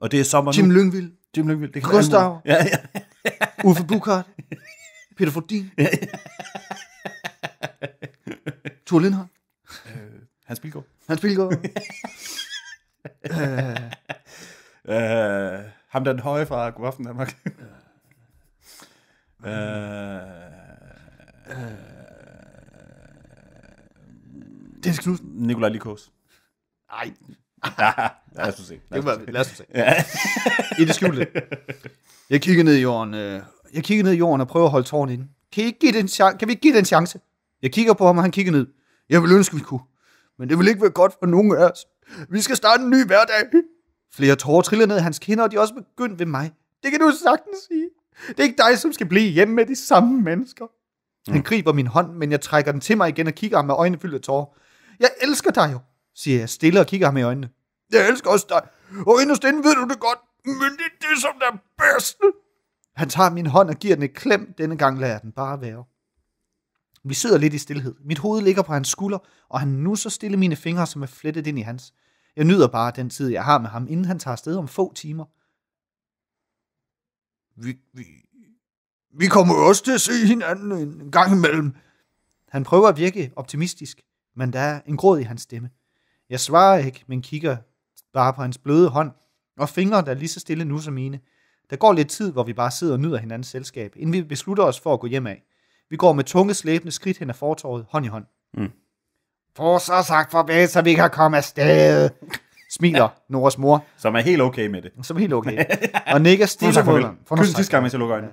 Og det er sommer Jim nu. Lyngvild. Jim Lyngvild. Det kan Gustav. Ja, ja. Uffe Bukart. Peter Fordin. Thor Lindholm. Øh, Hans Bilgaard. Hans Bilgaard. øh. øh, ham der den høje fra Godaften Danmark. øh, øh, Dennis Knudsen. Nikolaj Likos. Nej. ja, lad os se. Lad os se. Lad os se. Ja. I det skjulte. Jeg kigger ned i jorden øh, jeg kigger ned i jorden og prøver at holde tårnet inde. Kan, I give den chance? kan vi ikke give den chance? Jeg kigger på ham, og han kigger ned. Jeg vil ønske, vi kunne. Men det vil ikke være godt for nogen af os. Vi skal starte en ny hverdag. Flere tårer triller ned hans kinder, og de er også begyndt ved mig. Det kan du sagtens sige. Det er ikke dig, som skal blive hjemme med de samme mennesker. Mm. Han griber min hånd, men jeg trækker den til mig igen og kigger ham med øjnene fyldt af tårer. Jeg elsker dig jo, siger jeg stille og kigger ham i øjnene. Jeg elsker også dig, og inderst inden ved du det godt, men det er det, som er bedst. Han tager min hånd og giver den et klem. Denne gang lader jeg den bare være. Vi sidder lidt i stillhed. Mit hoved ligger på hans skulder, og han nu så stille mine fingre, som er flettet ind i hans. Jeg nyder bare den tid, jeg har med ham, inden han tager afsted om få timer. Vi, vi, vi kommer også til at se hinanden en gang imellem. Han prøver at virke optimistisk, men der er en gråd i hans stemme. Jeg svarer ikke, men kigger bare på hans bløde hånd, og fingre, der lige så stille nu som mine. Der går lidt tid, hvor vi bare sidder og nyder hinandens selskab, inden vi beslutter os for at gå hjem af. Vi går med tunge slæbende skridt hen ad fortorvet, hånd i hånd. Mm. For så sagt farvel, så vi kan komme afsted, smiler Noras mor. Som er helt okay med det. Som er helt okay. Og nikker stille mod mig. Kys sidste gang, jeg lukker øjnene.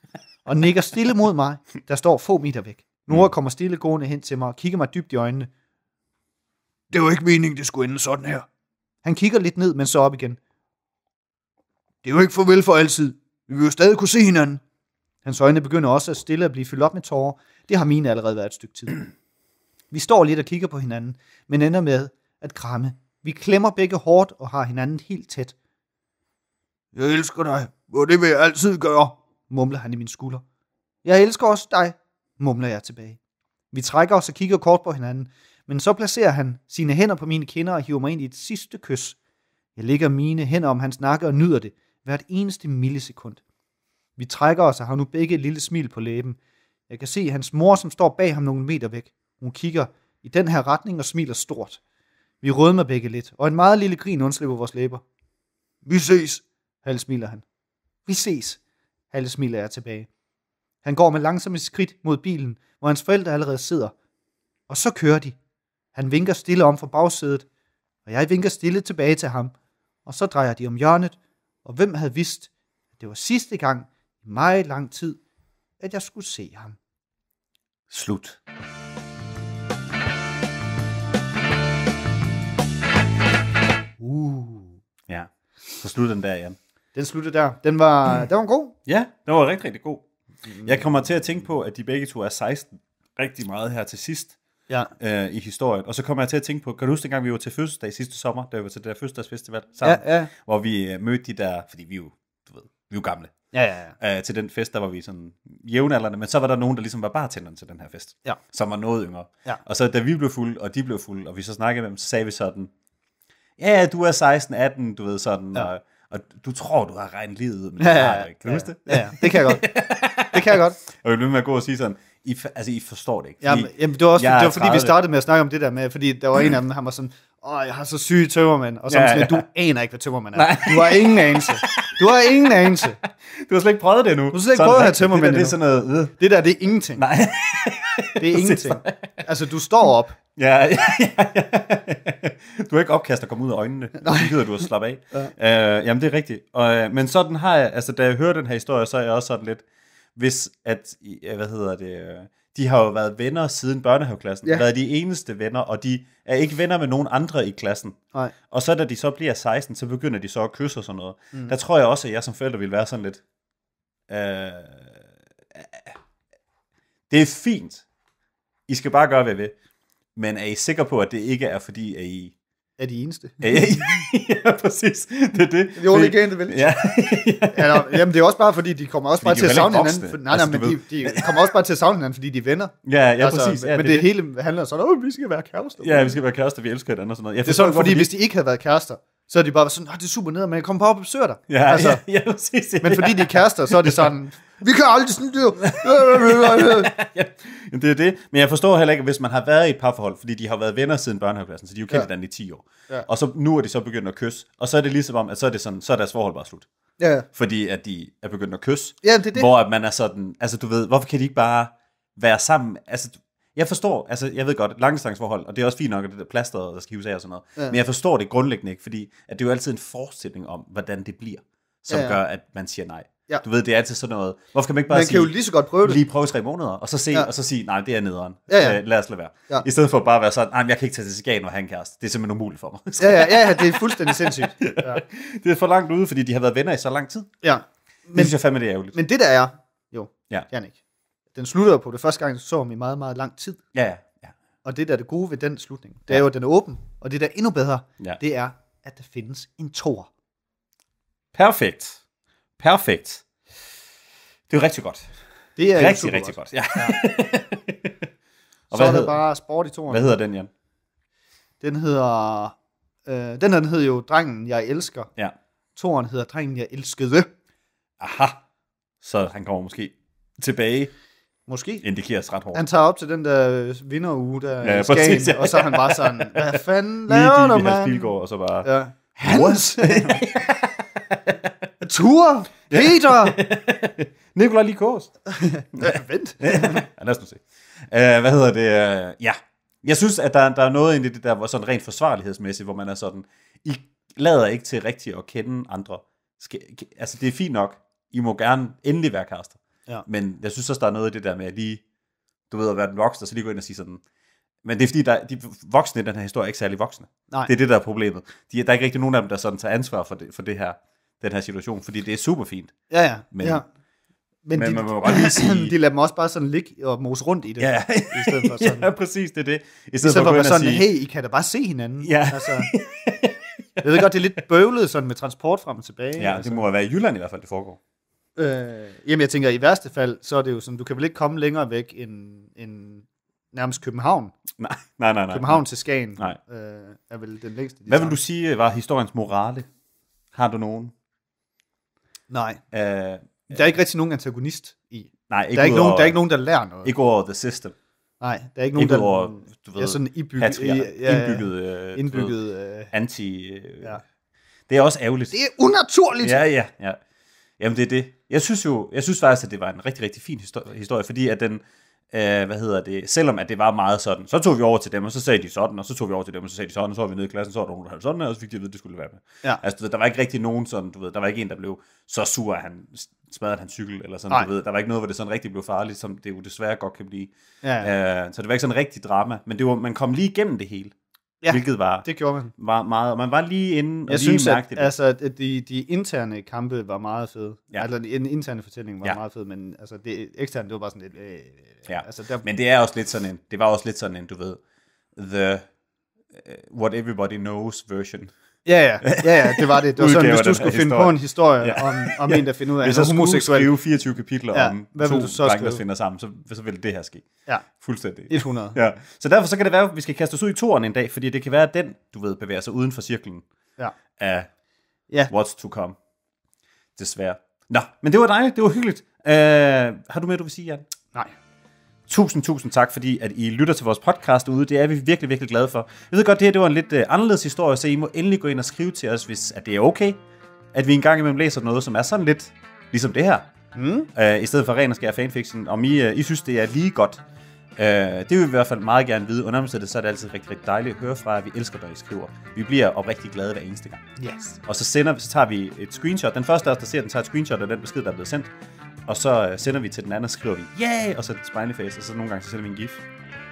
og nikker stille mod mig, der står få meter væk. Nora mm. kommer stille gående hen til mig og kigger mig dybt i øjnene. Det var ikke meningen, det skulle ende sådan her. Han kigger lidt ned, men så op igen. Det er jo ikke farvel for altid. Vi vil jo stadig kunne se hinanden. Hans øjne begynder også at stille at blive fyldt op med tårer. Det har mine allerede været et stykke tid. Vi står lidt og kigger på hinanden, men ender med at kramme. Vi klemmer begge hårdt og har hinanden helt tæt. Jeg elsker dig, og det vil jeg altid gøre, mumler han i min skulder. Jeg elsker også dig, mumler jeg tilbage. Vi trækker os og kigger kort på hinanden, men så placerer han sine hænder på mine kinder og hiver mig ind i et sidste kys. Jeg lægger mine hænder om hans nakke og nyder det hvert eneste millisekund. Vi trækker os og har nu begge et lille smil på læben. Jeg kan se hans mor, som står bag ham nogle meter væk. Hun kigger i den her retning og smiler stort. Vi rødmer begge lidt, og en meget lille grin undslipper vores læber. Vi ses, Hal smiler han. Vi ses, Hal smiler jeg tilbage. Han går med langsomme skridt mod bilen, hvor hans forældre allerede sidder. Og så kører de. Han vinker stille om fra bagsædet, og jeg vinker stille tilbage til ham, og så drejer de om hjørnet og hvem havde vidst, at det var sidste gang i meget lang tid, at jeg skulle se ham. Slut. Uh. Ja, så sluttede den der, ja. Den sluttede der. Den var, mm. den var god. Ja, den var rigtig, rigtig god. Jeg kommer til at tænke på, at de begge to er 16 rigtig meget her til sidst ja. øh, i historien. Og så kommer jeg til at tænke på, kan du huske dengang vi var til fødselsdag sidste sommer, da vi var til det der fødselsdagsfestival sammen, ja, ja. hvor vi øh, mødte de der, fordi vi jo, du ved, vi jo gamle. Ja, ja, ja. Øh, til den fest, der var vi sådan jævnaldrende, men så var der nogen, der ligesom var bartenderen til den her fest, ja. som var noget yngre. Ja. Og så da vi blev fulde, og de blev fulde, og vi så snakkede med dem, så sagde vi sådan, ja, yeah, du er 16-18, du ved sådan, ja. og, og du tror, du har regnet livet ud, men ja, ja, ja. det har du ikke. Kan du ja, huske det? Ja, ja, det kan jeg godt. Det kan jeg godt. og vi blev med at gå og sige sådan, i, altså, I forstår det ikke. Fordi jamen, jamen, det var også det var, fordi, vi startede med at snakke om det der med, fordi der var en af dem, han var sådan, åh, jeg har så syge tømmermænd, og så ja, sådan, ja. du aner ikke, hvad tømmermænd er. Nej. Du har ingen anelse. Du har ingen anelse. Du har slet ikke prøvet det nu. Du har slet ikke prøvet at have tømmermænd det, der, det er sådan noget... Øh. Det der, det er ingenting. Nej. Det er ingenting. Altså, du står op. Ja, ja, ja, ja. Du har ikke opkast at komme ud af øjnene. Nej. Det gider du at slappe af. Ja. Øh, jamen, det er rigtigt. Og, øh, men sådan har jeg, altså, da jeg hører den her historie, så er jeg også sådan lidt, hvis at, hvad hedder det, øh, de har jo været venner siden børnehaveklassen, ja. været de eneste venner, og de er ikke venner med nogen andre i klassen. Nej. Og så da de så bliver 16, så begynder de så at kysse og sådan noget. Mm. Der tror jeg også, at jeg som forælder vil være sådan lidt, øh, øh, det er fint, I skal bare gøre, hvad I vil, men er I sikre på, at det ikke er fordi, at I er de eneste. ja, ja, ja, præcis. Det er det. The only game the village. Ja. ja, no, jamen, det er også bare, fordi de kommer også bare til at savne hinanden. For, nej, nej, altså, men de, de kommer også bare til at savne hinanden, fordi de er venner. Ja, ja, altså, præcis. Ja, men det, det, hele handler sådan, at vi skal være kærester. Ja, vi skal være kærester, vi elsker hinanden og sådan noget. Ja, det er sådan, fordi, fordi, hvis de ikke havde været kærester, så er de bare sådan, det er super ned, men jeg kommer bare op og besøger dig. Ja, altså, ja, ja, præcis. Ja, men fordi de er kærester, så er det sådan, vi kan aldrig sådan ja, det er det. Men jeg forstår heller ikke, hvis man har været i et parforhold, fordi de har været venner siden børnehaveklassen, så de er jo kendt ja. i 10 år. Ja. Og så, nu er de så begyndt at kysse, og så er det ligesom om, at så er, det sådan, så er deres forhold bare slut. Ja. Fordi at de er begyndt at kysse. Ja, det er det. Hvor at man er sådan, altså du ved, hvorfor kan de ikke bare være sammen? Altså, jeg forstår, altså jeg ved godt, langdistanceforhold, og det er også fint nok, at det der plaster, der skal hives af og sådan noget, ja. men jeg forstår det grundlæggende ikke, fordi at det er jo altid en forestilling om, hvordan det bliver, som ja, ja. gør, at man siger nej. Ja. Du ved, det er altid sådan noget. Hvorfor kan man ikke bare man sige, kan jo lige så godt prøve det. Lige prøve tre måneder, og så se, ja. og så sige, nej, det er nederen. Ja, ja. Øh, lad os lade være. Ja. I stedet for bare at være sådan, nej, jeg kan ikke tage til Skagen og have en kæreste. Det er simpelthen umuligt for mig. ja, ja, ja, det er fuldstændig sindssygt. Ja. det er for langt ude, fordi de har været venner i så lang tid. Ja. Men, det synes jeg fandme, det er ærgerligt. Men det der er, jo, ja. Janik, den slutter på det første gang, så om i meget, meget lang tid. Ja, ja. ja. Og det der er det gode ved den slutning, det er jo, at den er åben. Og det der er endnu bedre, ja. det er, at der findes en tor. Perfekt. Perfekt. Det er rigtig godt. Det er rigtig, rigtig godt. godt. Ja. ja. og så er det hedder, bare sport i toren. Hvad hedder den, Jan? Den hedder... Øh, den her den hed jo Drengen, jeg elsker. Ja. Toren hedder Drengen, jeg elskede. Aha. Så han kommer måske tilbage Måske. Indikeres ret hårdt. Han tager op til den der øh, vinderuge, der ja, ja, Skagen, præcis, ja. og så er han bare sådan, hvad fanden laver du, mand? Lige og så bare... Ja. Hans! Tur! Peter! Nikolaj Likås. Vent. ja, lad os nu se. Uh, hvad hedder det? Uh, ja. Jeg synes, at der, der er noget ind i det der, hvor sådan rent forsvarlighedsmæssigt, hvor man er sådan, I lader ikke til rigtigt at kende andre. altså, det er fint nok. I må gerne endelig være kaster. Ja. Men jeg synes også, der er noget af det der med, at lige, du ved at være den voksne, og så lige gå ind og sige sådan, men det er fordi, der, de voksne i den her historie er ikke særlig voksne. Nej. Det er det, der er problemet. De, der er ikke rigtig nogen af dem, der sådan tager ansvar for, det, for det her, den her situation, fordi det er super fint. Ja, ja. Men, ja. Men, men de, man må bare lige sige... de lader dem også bare sådan ligge og mose rundt i det. Ja, i stedet for sådan, ja præcis, det er det. I stedet, I stedet for, for sådan, sige, hey, I kan da bare se hinanden. Ja. Altså, jeg ved godt, det er lidt bøvlet sådan med transport frem og tilbage. Ja, altså. det må være i Jylland i hvert fald, det foregår. Øh, jamen, jeg tænker, i værste fald, så er det jo sådan, du kan vel ikke komme længere væk end, end nærmest København. Nej, nej, nej. nej København nej. til Skagen nej. Øh, er vel den længste. De Hvad vil du sige øh, var historiens morale? Har du nogen? Nej. Øh, der er ikke rigtig nogen antagonist i. Nej, ikke der, er ikke over, nogen, der er ikke nogen, der lærer noget. Ikke over The System. Nej, der er ikke nogen, ikke der over, øh, du ved, er sådan indbygget, ja, indbygget, indbygget ved, anti... Øh, ja. Det er også ærgerligt. Det er unaturligt! Ja, ja, ja. Jamen, det er det. Jeg synes jo, jeg synes faktisk, at det var en rigtig, rigtig fin historie, fordi at den, øh, hvad hedder det, selvom at det var meget sådan, så tog vi over til dem, og så sagde de sådan, og så tog vi over til dem, og så sagde de sådan, og så var vi nede i klassen, så var der nogen, der havde sådan, og så fik de at vide, at det skulle være med. Ja. Altså, du ved, der var ikke rigtig nogen sådan, du ved, der var ikke en, der blev så sur, at han smadrede hans cykel, eller sådan, Nej. du ved. Der var ikke noget, hvor det sådan rigtig blev farligt, som det jo desværre godt kan blive. Ja, ja. Øh, så det var ikke sådan rigtig drama, men det var, man kom lige igennem det hele. Ja, hvilket var, det gjorde man. Var meget, og man var lige inde og Jeg lige synes, at, det. altså, at de, de interne kampe var meget fede. Ja. Altså, den interne fortælling var ja. meget fed, men altså, det eksterne, det var bare sådan lidt... Øh, ja. altså, der... Men det er også lidt sådan en, det var også lidt sådan en, du ved, the uh, what everybody knows version Ja, ja, ja, ja det var det. Det var sådan, hvis du skulle finde historie. på en historie ja. om, om ja. en, der finder ud af, hvis jeg skulle homoseksuel. skrive 24 kapitler ja. om Hvad to du så drenge, der finder sammen, så, så ville det her ske. Ja. Fuldstændig. 100. Ja. Så derfor så kan det være, at vi skal kaste os ud i toren en dag, fordi det kan være, at den, du ved, bevæger sig uden for cirklen ja. af ja. what's to come. Desværre. Nå, men det var dejligt. Det var hyggeligt. Uh, har du mere, du vil sige, Jan? Nej. Tusind, tusind tak, fordi at I lytter til vores podcast ude. Det er vi virkelig, virkelig glade for. Jeg ved godt, det her det var en lidt uh, anderledes historie, så I må endelig gå ind og skrive til os, hvis at det er okay, at vi engang imellem læser noget, som er sådan lidt ligesom det her. Mm. Uh, I stedet for ren og skære fanfiction. Om I, uh, I synes, det er lige godt. Uh, det vil vi i hvert fald meget gerne vide. Under det, så er det altid rigtig, rigtig dejligt at høre fra at Vi elsker, når I skriver. Vi bliver oprigtig glade hver eneste gang. Yes. Og så, sender, så tager vi et screenshot. Den første af os, der ser den, tager et screenshot af den besked, der er blevet sendt. Og så øh, sender vi til den anden, og skriver vi, yeah, og så et smiley face, og så nogle gange så sender vi en gif.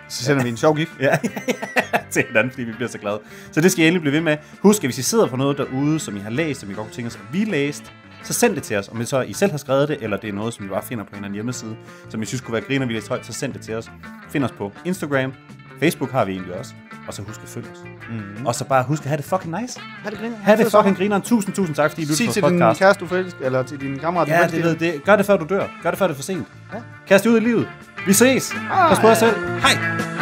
Så sender ja. vi en sjov gif. ja, til anden, fordi vi bliver så glade. Så det skal I endelig blive ved med. Husk, at hvis I sidder på noget derude, som I har læst, som I godt kunne tænke os, at vi læste, så send det til os. Om det så I selv har skrevet det, eller det er noget, som I bare finder på en eller anden hjemmeside, som I synes kunne være griner, vi læste højt, så send det til os. Find os på Instagram. Facebook har vi egentlig også og så husk at følge os. Mm. Og så bare husk at have det fucking nice. Ha' det griner. Ha' det fucking griner. Tusind, tusind tak, fordi I lyttede på podcast. Sig til din kæreste, du forelsker, eller til din kammerat. Ja, det ved det. Gør det, før du dør. Gør det, før det er for sent. Ja. Kast ud i livet. Vi ses. Hej. Pas på jer selv. Hej.